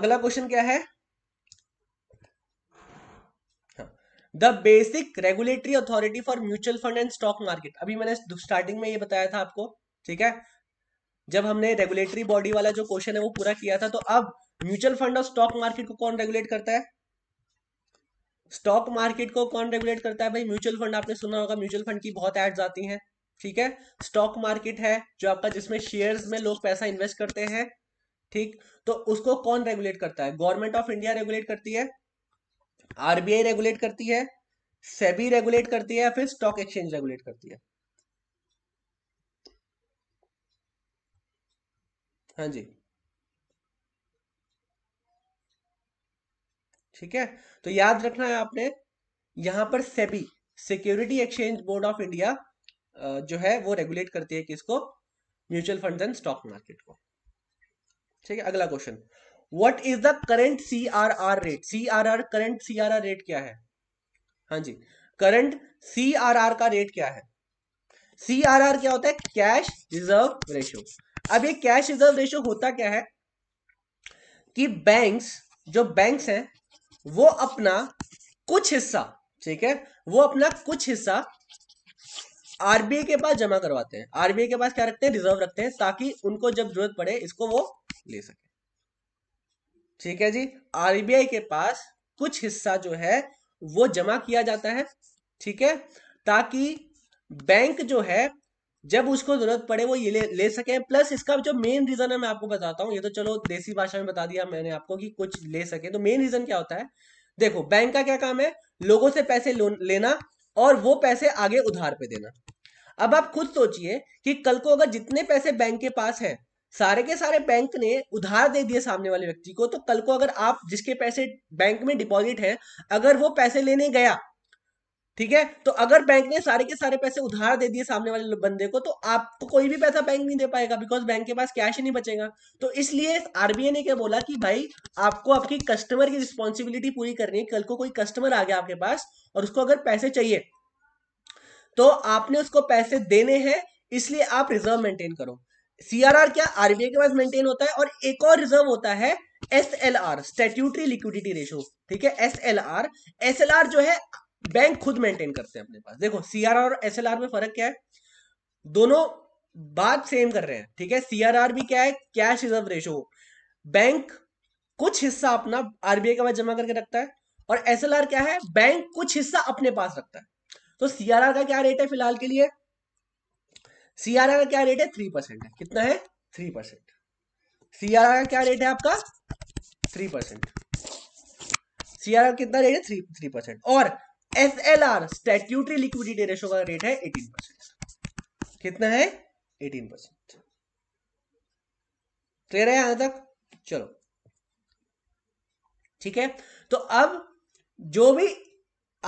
अगला क्वेश्चन क्या है the basic regulatory authority for mutual fund and stock market अभी मैंने स्टार्टिंग में ये बताया था आपको ठीक है जब हमने रेगुलेटरी बॉडी वाला जो क्वेश्चन है वो पूरा किया था तो अब म्यूचुअल फंड और स्टॉक मार्केट को कौन रेगुलेट करता है स्टॉक मार्केट को कौन रेगुलेट करता है भाई म्यूचुअल फंड आपने सुना होगा म्यूचुअल फंड की बहुत एड्स आती हैं ठीक है स्टॉक मार्केट है जो आपका जिसमें शेयर्स में लोग पैसा इन्वेस्ट करते हैं ठीक तो उसको कौन रेगुलेट करता है गवर्नमेंट ऑफ इंडिया रेगुलेट करती है आरबीआई रेगुलेट करती है सेबी रेगुलेट करती है या फिर स्टॉक एक्सचेंज रेगुलेट करती है हाँ जी ठीक है तो याद रखना है आपने यहां पर SEBI security exchange board of India जो है वो रेगुलेट करती है किसको mutual fund and stock market को ठीक है अगला question what is the current C R R rate C R R C R R rate क्या है हाँ जी करंट सी आर आर का रेट क्या है सी आर आर क्या होता है कैश रिजर्व रेशियो अब ये कैश रिजर्व रेशियो होता क्या है कि बैंक्स जो बैंक्स हैं वो अपना कुछ हिस्सा ठीक है वो अपना कुछ हिस्सा आरबीआई के पास जमा करवाते हैं आरबीआई के पास क्या रखते हैं रिजर्व रखते हैं ताकि उनको जब जरूरत पड़े इसको वो ले सके ठीक है जी आरबीआई के पास कुछ हिस्सा जो है वो जमा किया जाता है ठीक है ताकि बैंक जो है जब उसको जरूरत पड़े वो ये ले, ले सके प्लस इसका जो मेन रीजन है मैं आपको बताता हूँ ये तो चलो देसी भाषा में बता दिया मैंने आपको कि कुछ ले सके तो मेन रीजन क्या होता है देखो बैंक का क्या काम है लोगों से पैसे लेना और वो पैसे आगे उधार पे देना अब आप खुद सोचिए कि कल को अगर जितने पैसे बैंक के पास है सारे के सारे बैंक ने उधार दे दिए सामने वाले व्यक्ति को तो कल को अगर आप जिसके पैसे बैंक में डिपॉजिट है अगर वो पैसे लेने गया ठीक है तो अगर बैंक ने सारे के सारे पैसे उधार दे दिए सामने वाले बंदे को तो आपको कोई भी पैसा बैंक नहीं दे पाएगा बिकॉज बैंक के पास कैश ही नहीं बचेगा तो इसलिए आरबीआई ने क्या बोला कि भाई आपको आपकी कस्टमर की रिस्पॉन्सिबिलिटी पूरी करनी है कल को कोई कस्टमर आ गया आपके पास और उसको अगर पैसे चाहिए तो आपने उसको पैसे देने हैं इसलिए आप रिजर्व मेंटेन करो सीआरआर क्या आरबीआई के पास मेंटेन होता है और एक और रिजर्व होता है S L R statutory liquidity ratio ठीक है S L R S L R जो है बैंक खुद मेंटेन करते हैं अपने पास देखो सीआरआर और एसएलआर में फर्क क्या है दोनों बात सेम कर रहे हैं ठीक है सीआरआर भी क्या है कैश रिजर्व रेशो बैंक कुछ हिस्सा अपना आरबीआई के पास जमा करके रखता है और एसएलआर क्या है बैंक कुछ हिस्सा अपने पास रखता है तो सीआरआर का क्या रेट है फिलहाल के लिए सीआरआर का क्या रेट है थ्री परसेंट है कितना है थ्री परसेंट सीआरआर का क्या रेट है आपका थ्री परसेंट सीआरआर कितना रेट है थ्री थ्री परसेंट और S L R statutory liquidity ratio का रेट है एटीन परसेंट कितना है एटीन परसेंट क्लियर है यहां तक चलो ठीक है तो अब जो भी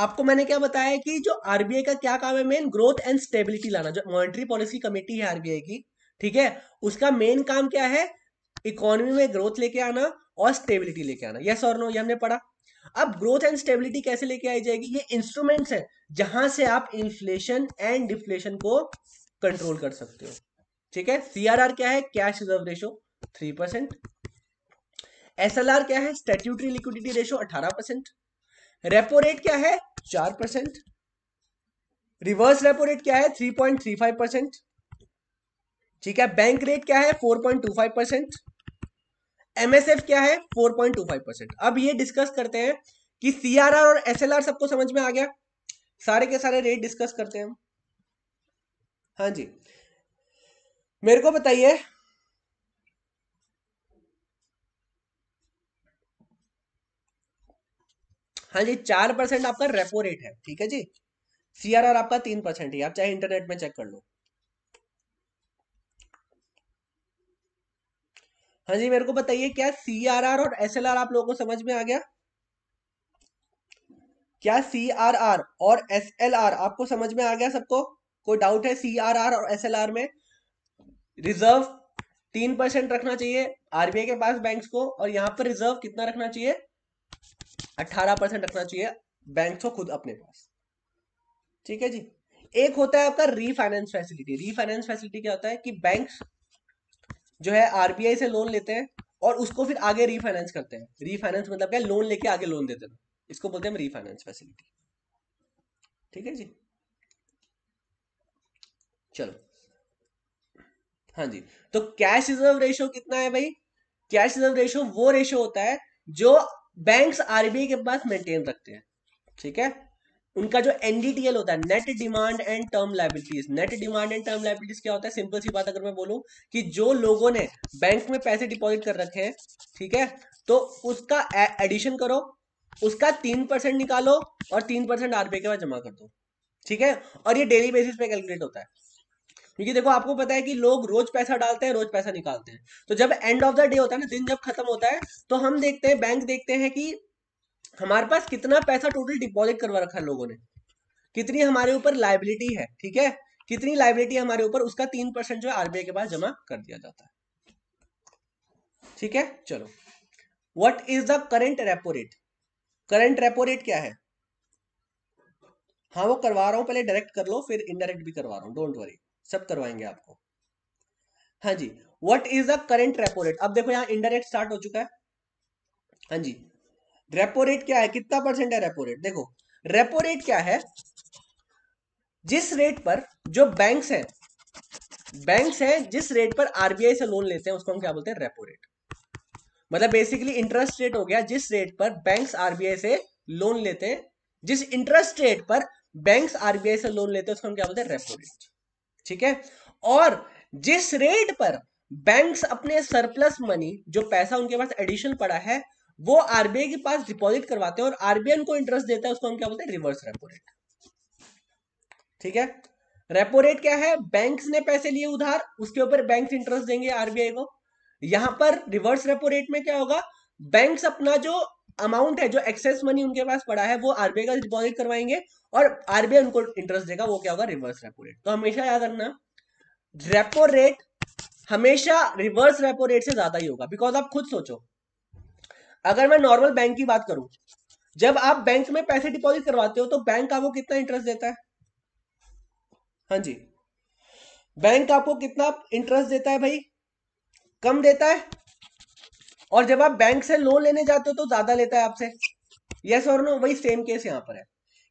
आपको मैंने क्या बताया कि जो आरबीआई का क्या काम है मेन ग्रोथ एंड स्टेबिलिटी लाना जो मॉनिटरी पॉलिसी कमेटी है आरबीआई की ठीक है उसका मेन काम क्या है इकोनॉमी में ग्रोथ लेके आना और स्टेबिलिटी लेके आना यस और नो ये हमने पढ़ा अब ग्रोथ एंड स्टेबिलिटी कैसे लेके आई जाएगी ये इंस्ट्रूमेंट्स हैं जहां से आप इन्फ्लेशन एंड डिफ्लेशन को कंट्रोल कर सकते हो ठीक है सीआरआर क्या है cash reserve ratio three percent SLR क्या है स्टेट्यूटरी लिक्विडिटी रेशो अठारह परसेंट रेपो रेट क्या है चार परसेंट रिवर्स रेपो रेट क्या है three point three five percent ठीक है बैंक रेट क्या है four point two five percent MSF क्या है 4.25 परसेंट अब ये डिस्कस करते हैं कि सीआरआर और एसएलआर सबको समझ में आ गया सारे के सारे रेट डिस्कस करते हैं हम हाँ जी मेरे को बताइए हाँ जी चार परसेंट आपका रेपो रेट है ठीक है जी सीआरआर आपका तीन परसेंट है आप चाहे इंटरनेट में चेक कर लो हाँ जी मेरे को बताइए क्या सी आर आर और एस एल आर आप लोगों को समझ में आ गया क्या सी आर आर और एस एल आर आपको समझ में आ गया सबको कोई डाउट है सी आर आर और एस एल आर में रिजर्व तीन परसेंट रखना चाहिए आरबीआई के पास बैंक्स को और यहाँ पर रिजर्व कितना रखना चाहिए अट्ठारह परसेंट रखना चाहिए बैंक को खुद अपने पास ठीक है जी एक होता है आपका रीफाइनेंस फैसिलिटी रीफाइनेंस फैसिलिटी क्या होता है कि बैंक जो है आरबीआई से लोन लेते हैं और उसको फिर आगे रीफाइनेंस करते हैं रीफाइनेंस मतलब क्या लोन लेके आगे लोन देते हैं इसको बोलते हैं रीफाइनेंस फैसिलिटी ठीक है जी चलो हाँ जी तो कैश रिजर्व रेशियो कितना है भाई कैश रिजर्व रेशियो वो रेशियो होता है जो बैंक्स आरबीआई के पास मेंटेन रखते हैं ठीक है उनका जो एनडीटीएल होता है net demand and term liabilities net demand and term liabilities क्या होता है सिंपल सी बात अगर मैं बोलूं कि जो लोगों ने बैंक में पैसे डिपॉजिट कर रखे हैं ठीक है तो उसका एडिशन करो उसका तीन परसेंट निकालो और तीन परसेंट आरबीआई के बाद जमा कर दो ठीक है और ये डेली बेसिस पे कैलकुलेट होता है क्योंकि देखो आपको पता है कि लोग रोज पैसा डालते हैं रोज पैसा निकालते हैं तो जब एंड ऑफ द डे होता है ना दिन जब खत्म होता है तो हम देखते हैं बैंक देखते हैं कि हमारे पास कितना पैसा टोटल डिपॉजिट करवा रखा है लोगों ने कितनी हमारे ऊपर लाइबिलिटी है ठीक है कितनी लाइबिलिटी हमारे ऊपर उसका तीन परसेंट जो है आरबीआई के पास जमा कर दिया जाता है ठीक है चलो what is the current repo rate current repo rate क्या है हाँ वो करवा रहा हूं पहले डायरेक्ट कर लो फिर इनडायरेक्ट भी करवा रहा हूं डोंट वरी सब करवाएंगे आपको हाँ जी what is the current repo rate अब देखो यहां इनडायरेक्ट स्टार्ट हो चुका है हाँ जी रेपो रेट क्या है कितना परसेंट है रेपो रेट देखो रेपो रेट क्या है जिस रेट पर जो बैंक्स हैं बैंक्स हैं जिस रेट पर आरबीआई से लोन लेते हैं उसको हम क्या बोलते हैं रेपो रेट मतलब बेसिकली इंटरेस्ट रेट हो गया जिस रेट पर बैंक्स आरबीआई से लोन लेते हैं जिस इंटरेस्ट रेट पर बैंक्स आरबीआई से लोन लेते हैं उसको हम क्या बोलते हैं रेपो रेट ठीक है और जिस रेट पर बैंक्स अपने सरप्लस मनी जो पैसा उनके पास एडिशन पड़ा है वो आरबीआई के पास डिपॉजिट करवाते हैं और आरबीआई उनको इंटरेस्ट देता है उसको हम क्या बोलते हैं रिवर्स रेपो रेट ठीक है रेपो रेट क्या है बैंक ने पैसे लिए उधार उसके ऊपर बैंक इंटरेस्ट देंगे आरबीआई को यहां पर रिवर्स रेपो रेट में क्या होगा बैंक अपना जो अमाउंट है जो एक्सेस मनी उनके पास पड़ा है वो आरबीआई का डिपॉजिट करवाएंगे और आरबीआई उनको इंटरेस्ट देगा वो क्या होगा रिवर्स रेपो रेट तो हमेशा याद रखना रेपो रेट हमेशा रिवर्स रेपो रेट से ज्यादा ही होगा बिकॉज आप खुद सोचो अगर मैं नॉर्मल बैंक की बात करूं जब आप बैंक में पैसे डिपॉजिट करवाते हो तो बैंक आपको कितना इंटरेस्ट देता है हाँ जी बैंक आपको कितना इंटरेस्ट देता है भाई कम देता है और जब आप बैंक से लोन लेने जाते हो तो ज्यादा लेता है आपसे यस और नो वही सेम केस यहां पर है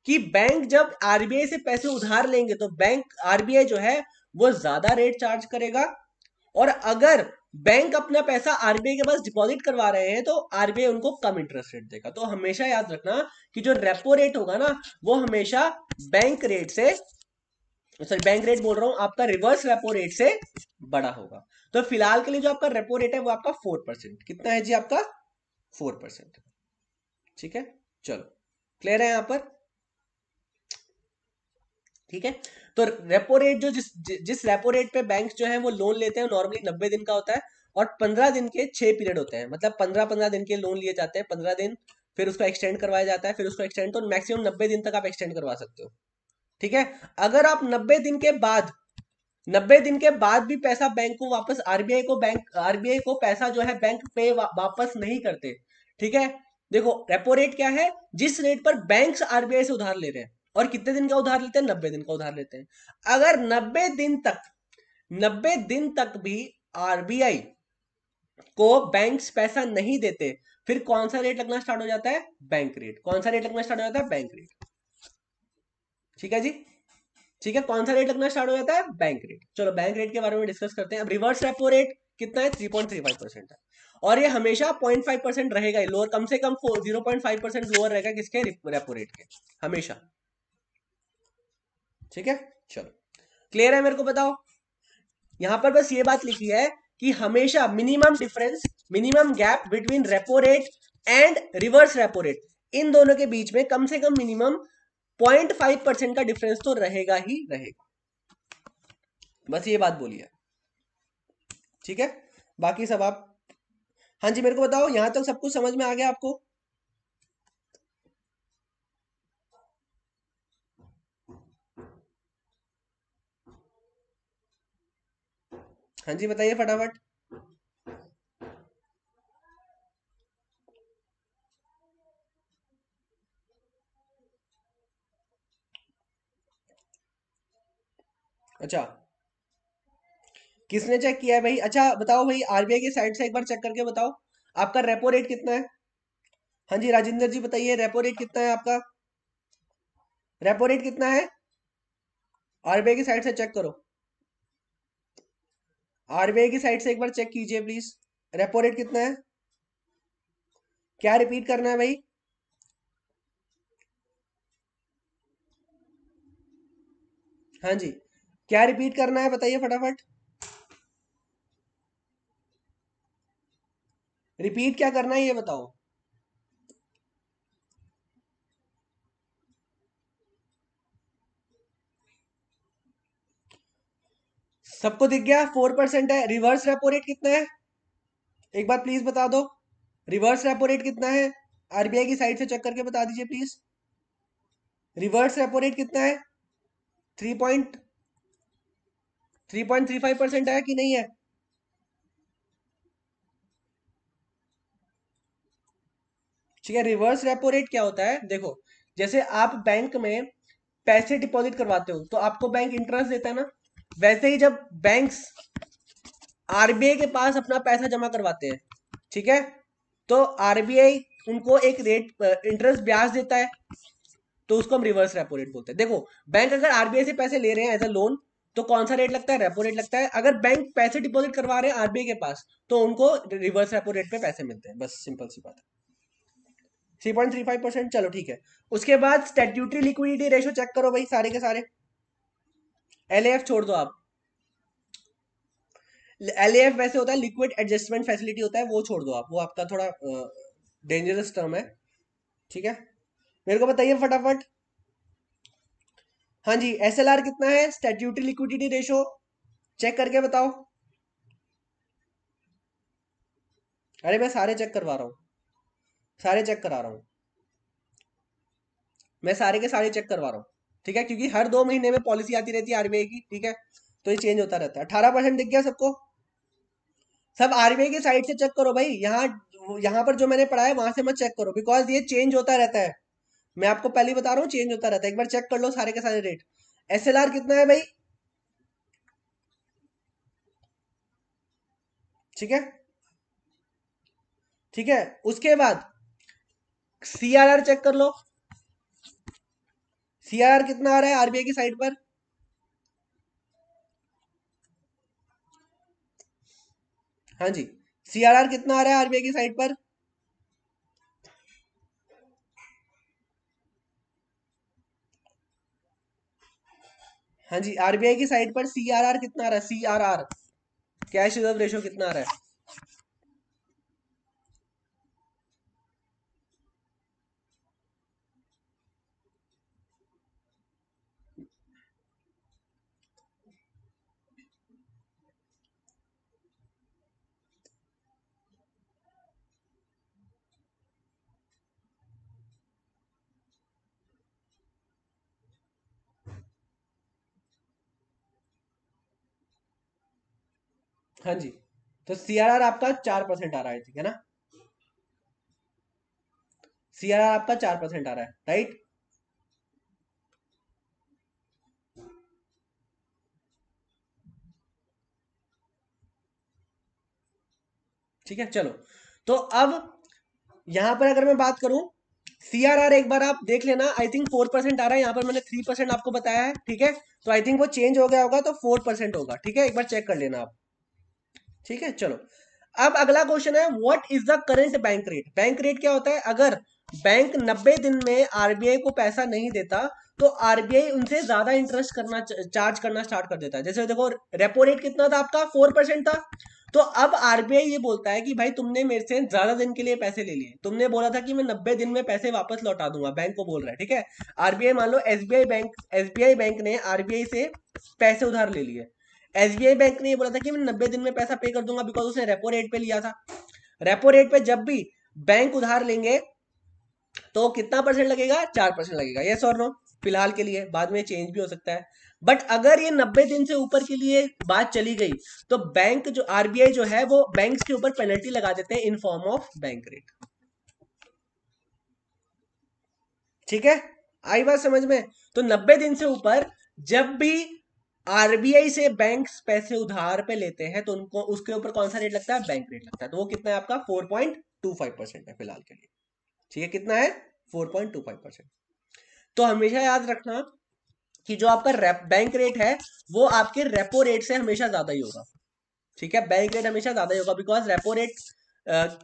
कि बैंक जब आरबीआई से पैसे उधार लेंगे तो बैंक आरबीआई जो है वो ज्यादा रेट चार्ज करेगा और अगर बैंक अपना पैसा आरबीआई के पास डिपॉजिट करवा रहे हैं तो आरबीआई उनको कम इंटरेस्ट रेट देगा तो हमेशा याद रखना कि जो रेपो रेट होगा ना वो हमेशा बैंक रेट से सॉरी बैंक रेट बोल रहा हूं आपका रिवर्स रेपो रेट से बड़ा होगा तो फिलहाल के लिए जो आपका रेपो रेट है वो आपका फोर परसेंट कितना है जी आपका फोर परसेंट ठीक है चलो क्लियर है यहां पर ठीक है तो रेपो रेट जो जिस जिस रेपो रेट पे बैंक जो है वो लोन लेते हैं नॉर्मली नब्बे दिन का होता है और पंद्रह दिन के छह पीरियड होते हैं मतलब पंद्रह पंद्रह दिन के लोन लिए जाते हैं पंद्रह दिन फिर उसको एक्सटेंड करवाया जाता है फिर उसको एक्सटेंड तो मैक्सिमम नब्बे दिन तक आप एक्सटेंड करवा सकते हो ठीक है अगर आप नब्बे दिन के बाद नब्बे दिन के बाद भी पैसा बैंक को वापस आरबीआई को बैंक आरबीआई को पैसा जो है बैंक पे वापस नहीं करते ठीक है देखो रेपो रेट क्या है जिस रेट पर बैंक आरबीआई से उधार ले रहे हैं और कितने दिन का उधार लेते हैं नब्बे दिन का उधार लेते हैं अगर नब्बे दिन तक नब्बे दिन तक भी आरबीआई को बैंक पैसा नहीं देते फिर कौन सा रेट लगना स्टार्ट हो जाता है बैंक रेट कौन सा रेट लगना स्टार्ट हो जाता है बैंक रेट ठीक है जी ठीक है कौन सा रेट लगना स्टार्ट हो जाता है बैंक रेट चलो बैंक रेट के बारे में डिस्कस करते हैं अब रिवर्स रेपो रेट कितना है three point three five percent है और ये हमेशा पॉइंट फाइव परसेंट रहेगा लोअर कम से कम zero point five percent lower रहेगा किसके रेपो रेट के हमेशा ठीक है चलो क्लियर है मेरे को बताओ यहां पर बस ये बात लिखी है कि हमेशा minimum difference minimum gap between repo rate and reverse repo rate इन दोनों के बीच में कम से कम मिनिमम 0.5 परसेंट का डिफरेंस तो रहेगा ही रहेगा बस ये बात बोलिए ठीक है बाकी सब आप हाँ जी मेरे को बताओ यहां तक तो सब कुछ समझ में आ गया आपको हाँ जी बताइए फटाफट अच्छा किसने चेक किया है भाई अच्छा बताओ भाई आरबीआई के साइड से एक बार चेक करके बताओ आपका रेपो रेट कितना है हाँ जी राजेंद्र जी बताइए रेपो रेट कितना है आपका रेपो रेट कितना है आरबीआई की साइड से चेक करो आरबीआई की साइड से एक बार चेक कीजिए प्लीज रेपो रेट कितना है क्या रिपीट करना है भाई हाँ जी क्या रिपीट करना है बताइए फटाफट रिपीट क्या करना है ये बताओ सबको दिख गया फोर परसेंट है रिवर्स रेपो रेट कितना है एक बार प्लीज बता दो रिवर्स रेपो रेट कितना है आरबीआई की साइड से चेक करके बता दीजिए प्लीज रिवर्स रेपो रेट कितना है three point three point three five percent आया कि नहीं है ठीक है रिवर्स रेपो रेट क्या होता है देखो जैसे आप बैंक में पैसे डिपॉजिट करवाते हो तो आपको बैंक इंटरेस्ट देता है ना वैसे ही जब बैंक्स आरबीआई के पास अपना पैसा जमा करवाते हैं ठीक है तो आरबीआई उनको एक रेट इंटरेस्ट ब्याज देता है तो उसको हम रिवर्स रेपो रेट बोलते हैं देखो बैंक अगर आरबीआई से पैसे ले रहे हैं एज अ लोन तो कौन सा रेट लगता है रेपो रेट लगता है अगर बैंक पैसे डिपॉजिट करवा रहे हैं आरबीआई के पास तो उनको रिवर्स रेपो रेट पे पैसे मिलते हैं बस सिंपल सी बात है three point three five percent चलो ठीक है उसके बाद स्टेट्यूटरी लिक्विडिटी रेशो चेक करो भाई सारे के सारे एल छोड़ दो आप एल वैसे होता है लिक्विड एडजस्टमेंट फैसिलिटी होता है वो छोड़ दो आप वो आपका थोड़ा डेंजरस टर्म है ठीक है मेरे को बताइए फटाफट हाँ जी एस कितना है स्टेट्यूटरी लिक्विडिटी रेशो चेक करके बताओ अरे मैं सारे चेक करवा रहा हूँ सारे चेक करा रहा हूं मैं सारे के सारे चेक करवा रहा हूं ठीक है क्योंकि हर दो महीने में पॉलिसी आती रहती है आरबीआई की ठीक है तो ये चेंज होता रहता है अठारह परसेंट दिख गया सबको सब आरबीआई की साइड से चेक करो भाई यहाँ यहाँ पर जो मैंने पढ़ा है वहां से मत चेक करो बिकॉज ये चेंज होता रहता है मैं आपको पहले बता रहा हूँ चेंज होता रहता है एक बार चेक कर लो सारे के सारे रेट एस कितना है भाई ठीक है ठीक है उसके बाद सीआरआर चेक कर लो सीआरआर कितना आ रहा है आरबीआई की साइड पर हाँ जी सीआरआर कितना आ रहा है आरबीआई की साइड पर हाँ जी आरबीआई की साइड पर सीआरआर कितना आ रहा है सीआरआर कैश रिजर्व रेशो कितना आ रहा है हाँ जी तो सीआरआर आपका चार परसेंट आ रहा है ठीक है ना सीआरआर आपका चार परसेंट आ रहा है राइट ठीक है चलो तो अब यहां पर अगर मैं बात करूं सीआरआर एक बार आप देख लेना आई थिंक फोर परसेंट आ रहा है यहां पर मैंने थ्री परसेंट आपको बताया है ठीक है तो आई थिंक वो चेंज हो गया होगा तो फोर परसेंट होगा ठीक है एक बार चेक कर लेना आप ठीक है चलो अब अगला क्वेश्चन है what is the current bank rate bank rate क्या होता है अगर बैंक 90 दिन में आरबीआई को पैसा नहीं देता तो आरबीआई उनसे ज्यादा इंटरेस्ट करना चार्ज करना स्टार्ट कर देता है जैसे देखो रेपो रेट कितना था आपका फोर परसेंट था तो अब आरबीआई ये बोलता है कि भाई तुमने मेरे से ज्यादा दिन के लिए पैसे ले लिए तुमने बोला था कि मैं नब्बे दिन में पैसे वापस लौटा दूंगा बैंक को बोल रहा है ठीक है आरबीआई मान लो एसबीआई बैंक एसबीआई बैंक ने आरबीआई से पैसे उधार ले लिए एसबीआई बैंक ने ये बोला था कि मैं नब्बे दिन में पैसा पे कर दूंगा बिकॉज उसने रेपो रेट पे लिया था रेपो रेट पे जब भी बैंक उधार लेंगे तो कितना परसेंट लगेगा चार परसेंट लगेगा ये और नो फिलहाल के लिए बाद में चेंज भी हो सकता है बट अगर ये नब्बे दिन से ऊपर के लिए बात चली गई तो बैंक जो आरबीआई जो है वो बैंक के ऊपर पेनल्टी लगा देते हैं in form of bank rate ठीक है आई बात समझ में तो नब्बे दिन से ऊपर जब भी आरबीआई से बैंक पैसे उधार पे लेते हैं तो उनको उसके ऊपर कौन सा रेट लगता है बैंक रेट लगता है तो वो कितना है आपका फोर परसेंट है फिलहाल के लिए ठीक है कितना है फोर परसेंट तो हमेशा याद रखना कि जो आपका रेप बैंक रेट है वो आपके रेपो रेट से हमेशा ज्यादा ही होगा ठीक है बैंक रेट हमेशा ज्यादा ही होगा बिकॉज रेपो रेट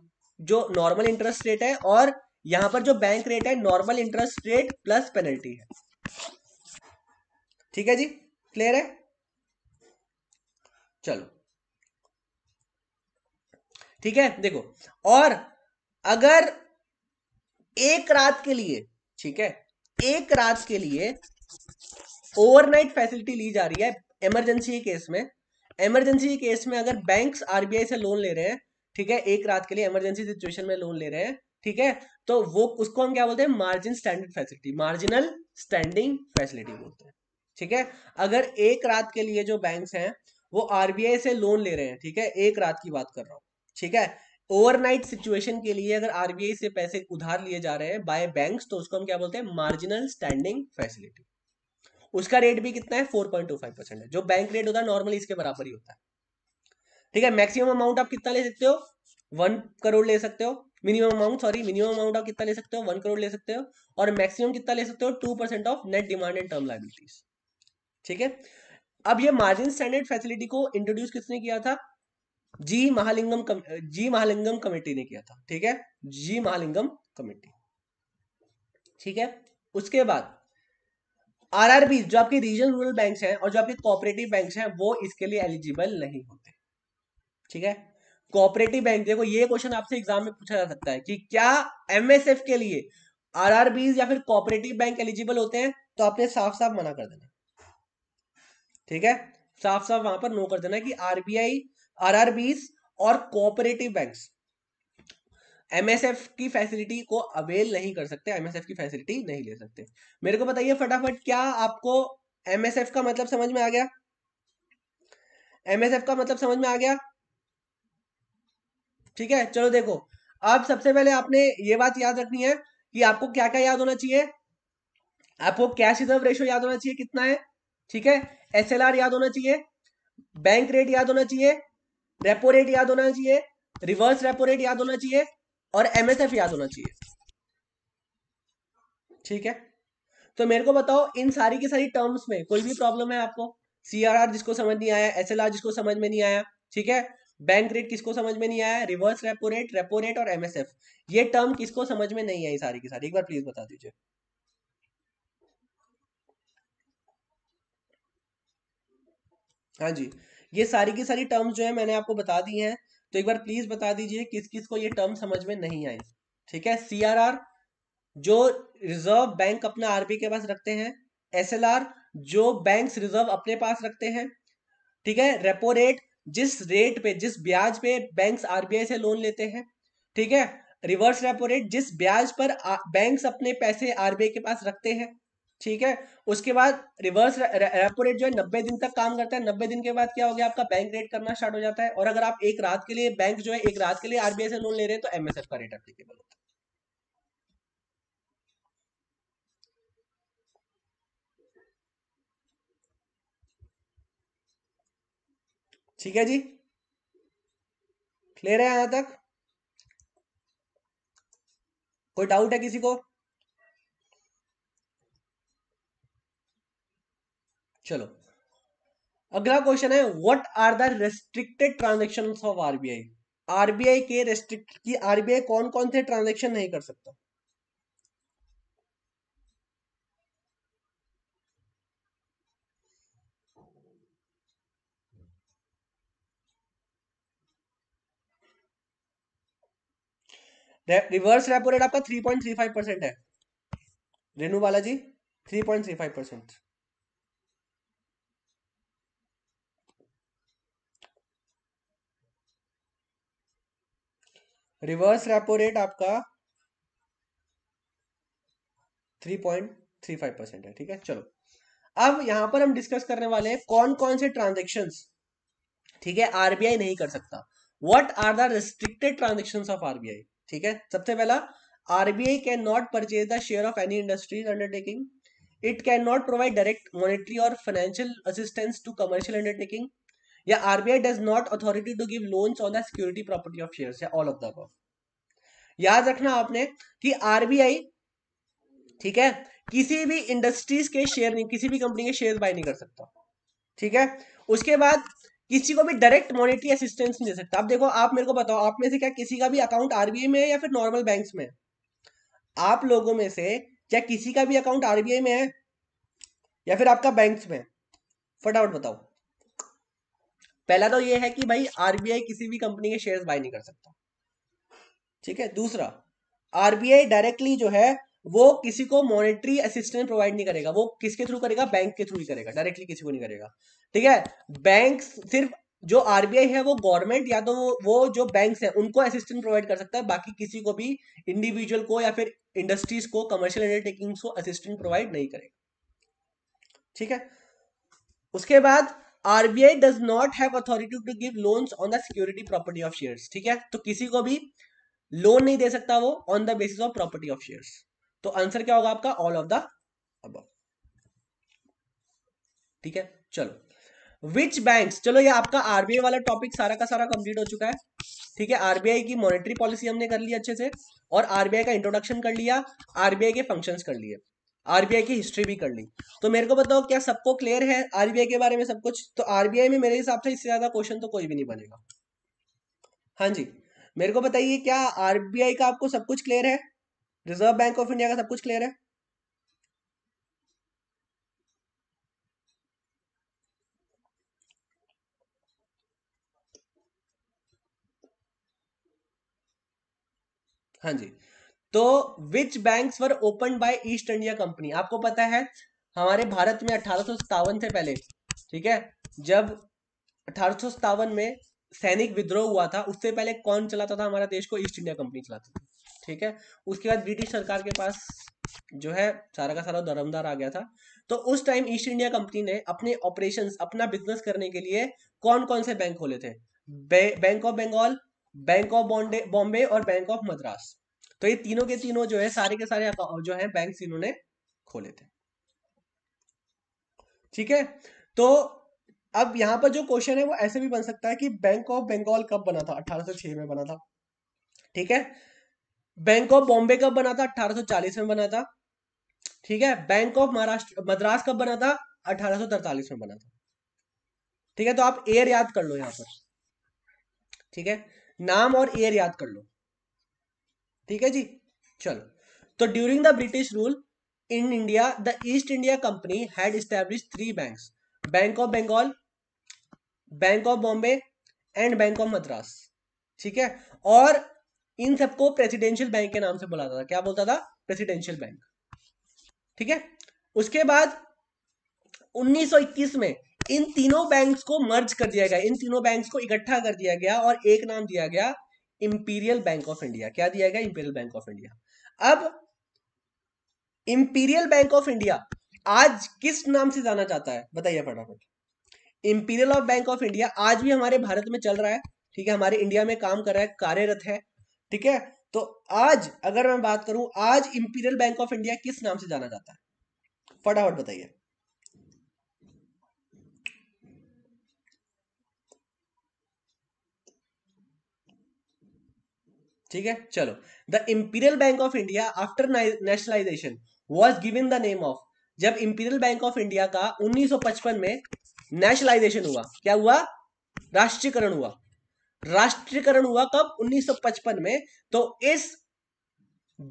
जो नॉर्मल इंटरेस्ट रेट है और यहां पर जो बैंक रेट है normal interest rate plus penalty है ठीक है जी क्लियर है चलो ठीक है देखो और अगर एक रात के लिए ठीक है एक रात के लिए ओवरनाइट फैसिलिटी ली जा रही है इमरजेंसी केस में इमरजेंसी केस में अगर बैंक्स आरबीआई से लोन ले रहे हैं ठीक है एक रात के लिए इमरजेंसी सिचुएशन में लोन ले रहे हैं ठीक है तो वो उसको हम क्या बोलते हैं margin standard facility marginal standing facility बोलते हैं ठीक है अगर एक रात के लिए जो बैंक हैं वो आरबीआई से लोन ले रहे हैं ठीक है एक रात की बात कर रहा हूँ ठीक है ओवरनाइट सिचुएशन के लिए अगर आरबीआई से पैसे उधार लिए जा रहे हैं बाय बैंक्स तो उसको हम क्या बोलते हैं मार्जिनल स्टैंडिंग फैसिलिटी उसका रेट भी कितना है फोर परसेंट है जो बैंक रेट होता है नॉर्मली इसके बराबर ही होता है ठीक है मैक्सिमम अमाउंट आप कितना ले सकते हो वन करोड़ ले सकते हो minimum amount sorry minimum amount आप कितना ले सकते हो वन करोड़ ले सकते हो और मैक्सिमम कितना ले सकते हो two percent of net demand and term liabilities ठीक है अब ये मार्जिन स्टैंडर्ड फैसिलिटी को इंट्रोड्यूस किसने किया था जी महालिंगम कम, जी महालिंगम कमेटी ने किया था ठीक है जी महालिंगम कमेटी ठीक है उसके बाद आरआरबी जो आपके रीजनल रूरल बैंक्स हैं और जो आपके कोऑपरेटिव बैंक्स हैं वो इसके लिए एलिजिबल नहीं होते ठीक है कोऑपरेटिव बैंक देखो ये क्वेश्चन आपसे एग्जाम में पूछा जा सकता है कि क्या एमएसएफ के लिए आरआरबी या फिर कॉपरेटिव बैंक एलिजिबल होते हैं तो आपने साफ साफ मना कर देना ठीक है साफ साफ वहां पर नो कर देना कि आरबीआई आरआरबी और कोऑपरेटिव बैंक्स एमएसएफ की फैसिलिटी को अवेल नहीं कर सकते एमएसएफ की फैसिलिटी नहीं ले सकते मेरे को बताइए फटाफट क्या आपको एमएसएफ का मतलब समझ में आ गया एमएसएफ का मतलब समझ में आ गया ठीक है चलो देखो अब सबसे पहले आपने ये बात याद रखनी है कि आपको क्या क्या याद होना चाहिए आपको कैश रिजर्व रेशियो याद होना चाहिए कितना है ठीक है एसएलआर याद होना चाहिए बैंक रेट याद होना चाहिए रेपो रेट याद होना चाहिए रिवर्स रेपो रेट याद होना चाहिए और एमएसएफ याद होना चाहिए ठीक है तो मेरे को बताओ इन सारी की सारी टर्म्स में कोई भी प्रॉब्लम है आपको सीआरआर जिसको समझ नहीं आया एसएलआर जिसको समझ में नहीं आया ठीक है बैंक रेट किसको समझ में नहीं आया reverse repo rate repo rate और एमएसएफ ये टर्म किसको समझ में नहीं आई सारी की सारी एक बार प्लीज बता दीजिए हाँ जी ये सारी की सारी टर्म्स जो है मैंने आपको बता दी हैं तो एक बार प्लीज बता दीजिए किस किस को ये टर्म समझ में नहीं आई ठीक है सी जो रिजर्व बैंक अपना आरबी के पास रखते हैं एस जो बैंक रिजर्व अपने पास रखते हैं ठीक है रेपो रेट जिस रेट पे जिस ब्याज पे बैंक्स आरबीआई से लोन लेते हैं ठीक है रिवर्स रेपो रेट जिस ब्याज पर बैंक्स अपने पैसे आरबीआई के पास रखते हैं ठीक है उसके बाद रिवर्स रेपो रेट जो है नब्बे दिन तक काम करता है नब्बे दिन के बाद क्या हो गया आपका बैंक रेट करना स्टार्ट हो जाता है और अगर आप एक रात के लिए बैंक जो है एक रात के लिए आरबीआई से लोन ले रहे हैं तो एमएसएफ का रेट एप्लीकेबल होता है ठीक है जी क्लियर है यहां तक कोई डाउट है किसी को चलो अगला क्वेश्चन है what are the restricted transaction of RBI RBI के रेस्ट्रिक्ट की आरबीआई कौन कौन से ट्रांजेक्शन नहीं कर सकता रिवर्स रेपो रेट आपका 3.35 परसेंट है Renu Balaji 3.35 percent reverse repo rate आपका three point three five percent है ठीक है चलो अब यहां पर हम डिस्कस करने वाले हैं कौन कौन से ट्रांजेक्शन ठीक है आरबीआई नहीं कर सकता what are the restricted transaction of RBI ठीक है सबसे पहला RBI can not purchase the share of any industries undertaking it can not provide direct monetary और financial assistance to commercial undertaking या RBI does not authority to give loans on the security property of shares all of the above याद रखना आपने कि RBI ठीक है किसी भी इंडस्ट्रीज के शेयर नहीं किसी भी कंपनी के शेयर बाय नहीं कर सकता ठीक है उसके बाद किसी को भी डायरेक्ट मॉनेटरी असिस्टेंस नहीं दे सकता आप देखो आप मेरे को बताओ आप में से क्या किसी का भी अकाउंट आरबीआई में है या फिर नॉर्मल बैंक्स में आप लोगों में से क्या किसी का भी अकाउंट आरबीआई में है या फिर आपका बैंक में फटाफट बताओ पहला तो ये है कि भाई आरबीआई किसी भी कंपनी के शेयर्स बाय नहीं कर सकता ठीक है दूसरा आरबीआई डायरेक्टली जो है वो किसी को मॉनेटरी असिस्टेंट प्रोवाइड नहीं करेगा वो किसके थ्रू करेगा बैंक के थ्रू ही करेगा डायरेक्टली किसी को नहीं करेगा ठीक है बैंक सिर्फ जो आरबीआई है वो गवर्नमेंट या तो वो जो बैंक्स है उनको असिस्टेंट प्रोवाइड कर सकता है बाकी किसी को भी इंडिविजुअल को या फिर इंडस्ट्रीज को कमर्शियल अंडरटेकिंग्स को असिस्टेंट प्रोवाइड नहीं करेगा ठीक है उसके बाद RBI does not have authority to give loans on the security property of shares ठीक है तो किसी को भी लोन नहीं दे सकता वो on the basis of property of shares तो आंसर क्या होगा आपका ऑल ऑफ द अब ठीक है चलो विच बैंक चलो ये आपका आरबीआई वाला टॉपिक सारा का सारा कंप्लीट हो चुका है ठीक है आरबीआई की मॉनेटरी पॉलिसी हमने कर ली अच्छे से और आरबीआई का इंट्रोडक्शन कर लिया आरबीआई के फंक्शंस कर लिए आरबीआई की हिस्ट्री भी कर ली तो मेरे को बताओ क्या सबको क्लियर है आरबीआई के बारे में सब कुछ तो आरबीआई में मेरे हिसाब से इससे ज्यादा क्वेश्चन तो कोई भी नहीं बनेगा हाँ जी मेरे को बताइए क्या आरबीआई का आपको सब कुछ क्लियर है रिजर्व बैंक ऑफ इंडिया का सब कुछ क्लियर है हाँ जी तो which bank were open by East India company आपको पता है हमारे भारत में अठारह से पहले ठीक है जब अठारह में सैनिक विद्रोह हुआ था उससे पहले कौन चलाता था हमारा देश को ईस्ट इंडिया कंपनी चलाती थी ठीक है उसके बाद ब्रिटिश सरकार के पास जो है सारा का सारा दरमदार आ गया था तो उस टाइम ईस्ट इंडिया कंपनी ने अपने ऑपरेशन अपना बिजनेस करने के लिए कौन कौन से बैंक खोले थे bank of Bengal bank of Bombay और बैंक ऑफ मद्रास तो ये तीनों के तीनों जो है सारे के सारे जो है बैंक इन्होंने खोले थे ठीक है तो अब यहां पर जो क्वेश्चन है वो ऐसे भी बन सकता है कि बैंक ऑफ बंगाल कब बना था 1806 में बना था ठीक है बैंक ऑफ बॉम्बे कब बना था 1840 में बना था ठीक है बैंक ऑफ महाराष्ट्र मद्रास कब बना था 1843 में बना था ठीक है तो आप एयर याद कर लो यहां पर ठीक है नाम और एयर याद कर लो ठीक है जी चलो तो during the British rule in India the East India company had establish three bank bank of Bengal bank of Bombay and bank of Madras ठीक है और इन सबको प्रेसिडेंशियल बैंक के नाम से बुलाता था क्या बोलता था प्रेसिडेंशियल बैंक ठीक है उसके बाद 1921 में इन तीनों बैंक्स को मर्ज कर दिया गया इन तीनों बैंक्स को इकट्ठा कर दिया गया और एक नाम दिया गया इंपीरियल बैंक ऑफ इंडिया क्या दिया गया इंपीरियल बैंक ऑफ इंडिया अब इंपीरियल बैंक ऑफ इंडिया आज किस नाम से जाना जाता है बताइए फटाफट imperial of bank of India आज भी हमारे भारत में चल रहा है ठीक है हमारे इंडिया में काम कर रहा है कार्यरत है ठीक है तो आज अगर मैं बात करूं आज इंपीरियल बैंक ऑफ इंडिया किस नाम से जाना जाता है फटाफट बताइए ठीक है चलो the imperial bank of India after nationalisation was given the name of जब इंपीरियल बैंक ऑफ इंडिया का 1955 में नेशनलाइजेशन हुआ क्या हुआ राष्ट्रीयकरण हुआ राष्ट्रीयकरण हुआ कब 1955 में तो इस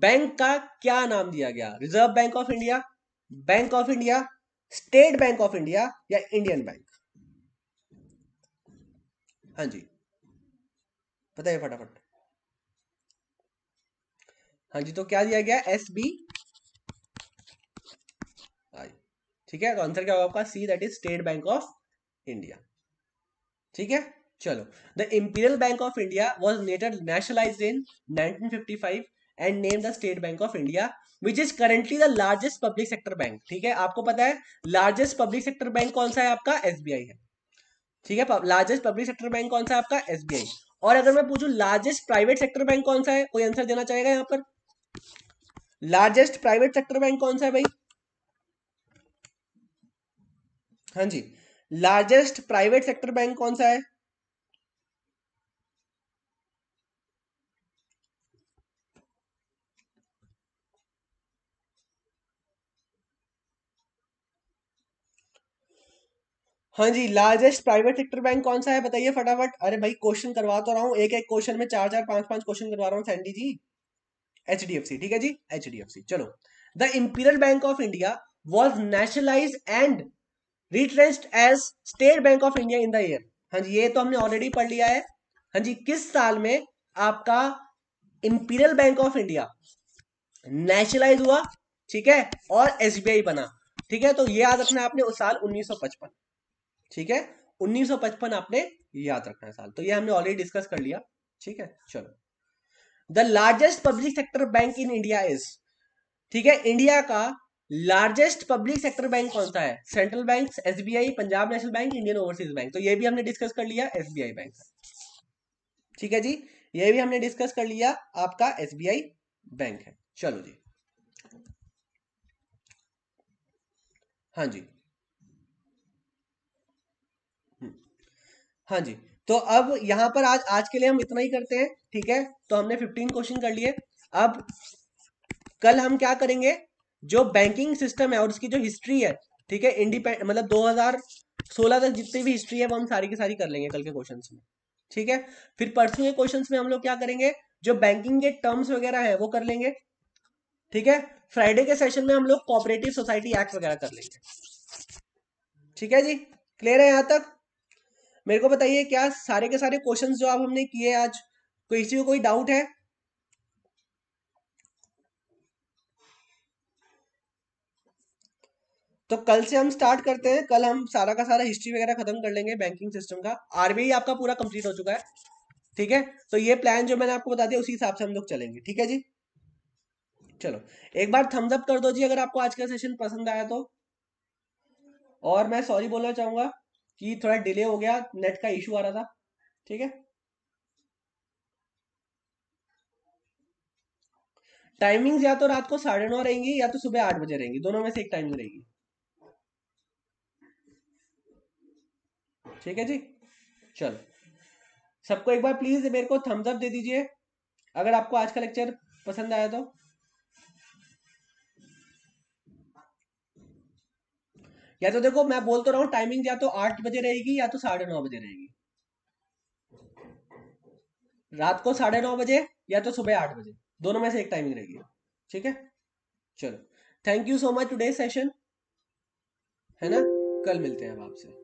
बैंक का क्या नाम दिया गया reserve bank of India bank of India state bank of India या इंडियन बैंक हां जी बताइए फटाफट हाँ जी तो क्या दिया गया एस बी ठीक है तो आंसर क्या होगा आपका C that is state bank of India ठीक है चलो the imperial bank of India was नेटेड nationalise in 1955 and name the state bank of India which is currently the largest public sector bank ठीक है आपको पता है लार्जेस्ट पब्लिक सेक्टर बैंक कौन सा है आपका एस है ठीक है लार्जेस्ट पब्लिक सेक्टर बैंक कौन सा है आपका एस और अगर मैं पूछूं लार्जेस्ट प्राइवेट सेक्टर बैंक कौन सा है कोई आंसर देना चाहेगा यहाँ पर लार्जेस्ट प्राइवेट सेक्टर बैंक कौन सा है भाई हाँ जी लार्जेस्ट प्राइवेट सेक्टर बैंक कौन सा है हाँ जी लार्जेस्ट प्राइवेट सेक्टर बैंक कौन सा है बताइए फटाफट अरे भाई क्वेश्चन करवा तो रहा हूँ एक एक क्वेश्चन में चार चार पांच पांच क्वेश्चन करवा रहा हूँ सैंडी जी एच डी एफ सी ठीक है जी एच डी एफ सी चलो the imperial bank of India was nationalise and रिट्रेंस्ड as state bank of India in the year हाँ जी ये तो हमने ऑलरेडी पढ़ लिया है हाँ जी किस साल में आपका imperial bank of India nationalise हुआ ठीक है और एसबीआई बना ठीक है तो ये याद रखना आपने उस साल 1955 ठीक है 1955 आपने याद रखना है साल तो ये हमने ऑलरेडी डिस्कस कर लिया ठीक है चलो the largest public sector bank in India is ठीक है इंडिया का लार्जेस्ट पब्लिक सेक्टर बैंक कौन सा है central bank SBI Punjab national bank Indian overseas bank तो ये भी हमने डिस्कस कर लिया एसबीआई बैंक ठीक है जी ये भी हमने डिस्कस कर लिया आपका एसबीआई बैंक है चलो जी हाँ जी हम्म. हाँ जी तो अब यहां पर आज आज के लिए हम इतना ही करते हैं ठीक है तो हमने 15 क्वेश्चन कर लिए अब कल हम क्या करेंगे जो बैंकिंग सिस्टम है और उसकी जो हिस्ट्री है ठीक है इंडिपेंड मतलब 2016 तक जितनी भी हिस्ट्री है वो हम सारी की सारी कर लेंगे कल के क्वेश्चन में ठीक है फिर परसों के क्वेश्चन में हम लोग क्या करेंगे जो बैंकिंग के टर्म्स वगैरह है वो कर लेंगे ठीक है फ्राइडे के सेशन में हम लोग कॉपरेटिव सोसाइटी एक्ट वगैरह कर लेंगे ठीक है जी क्लियर है यहां तक मेरे को बताइए क्या सारे के सारे क्वेश्चंस जो आप हमने किए आज कोई किसी को कोई डाउट है तो कल से हम स्टार्ट करते हैं कल हम सारा का सारा हिस्ट्री वगैरह खत्म कर लेंगे बैंकिंग सिस्टम का आरबीआई आपका पूरा कंप्लीट हो चुका है ठीक है तो ये प्लान जो मैंने आपको बता दिया उसी हिसाब से हम लोग चलेंगे ठीक है जी चलो एक बार थम्सअप कर दो जी अगर आपको आज का सेशन पसंद आया तो और मैं सॉरी बोलना चाहूंगा कि थोड़ा डिले हो गया नेट का इशू आ रहा था ठीक है टाइमिंग्स या तो रात को साढ़े नौ रहेंगी या तो सुबह आठ बजे रहेंगी दोनों में से एक टाइमिंग रहेगी ठीक है जी चलो सबको एक बार प्लीज मेरे को थम्स अप दे दीजिए अगर आपको आज का लेक्चर पसंद आया तो या तो देखो मैं बोल तो रहा हूँ टाइमिंग या तो आठ बजे रहेगी या तो साढ़े नौ बजे रहेगी रात को साढ़े नौ बजे या तो सुबह आठ बजे दोनों में से एक टाइमिंग रहेगी ठीक है चलो thank you so much today session है ना कल मिलते हैं अब आपसे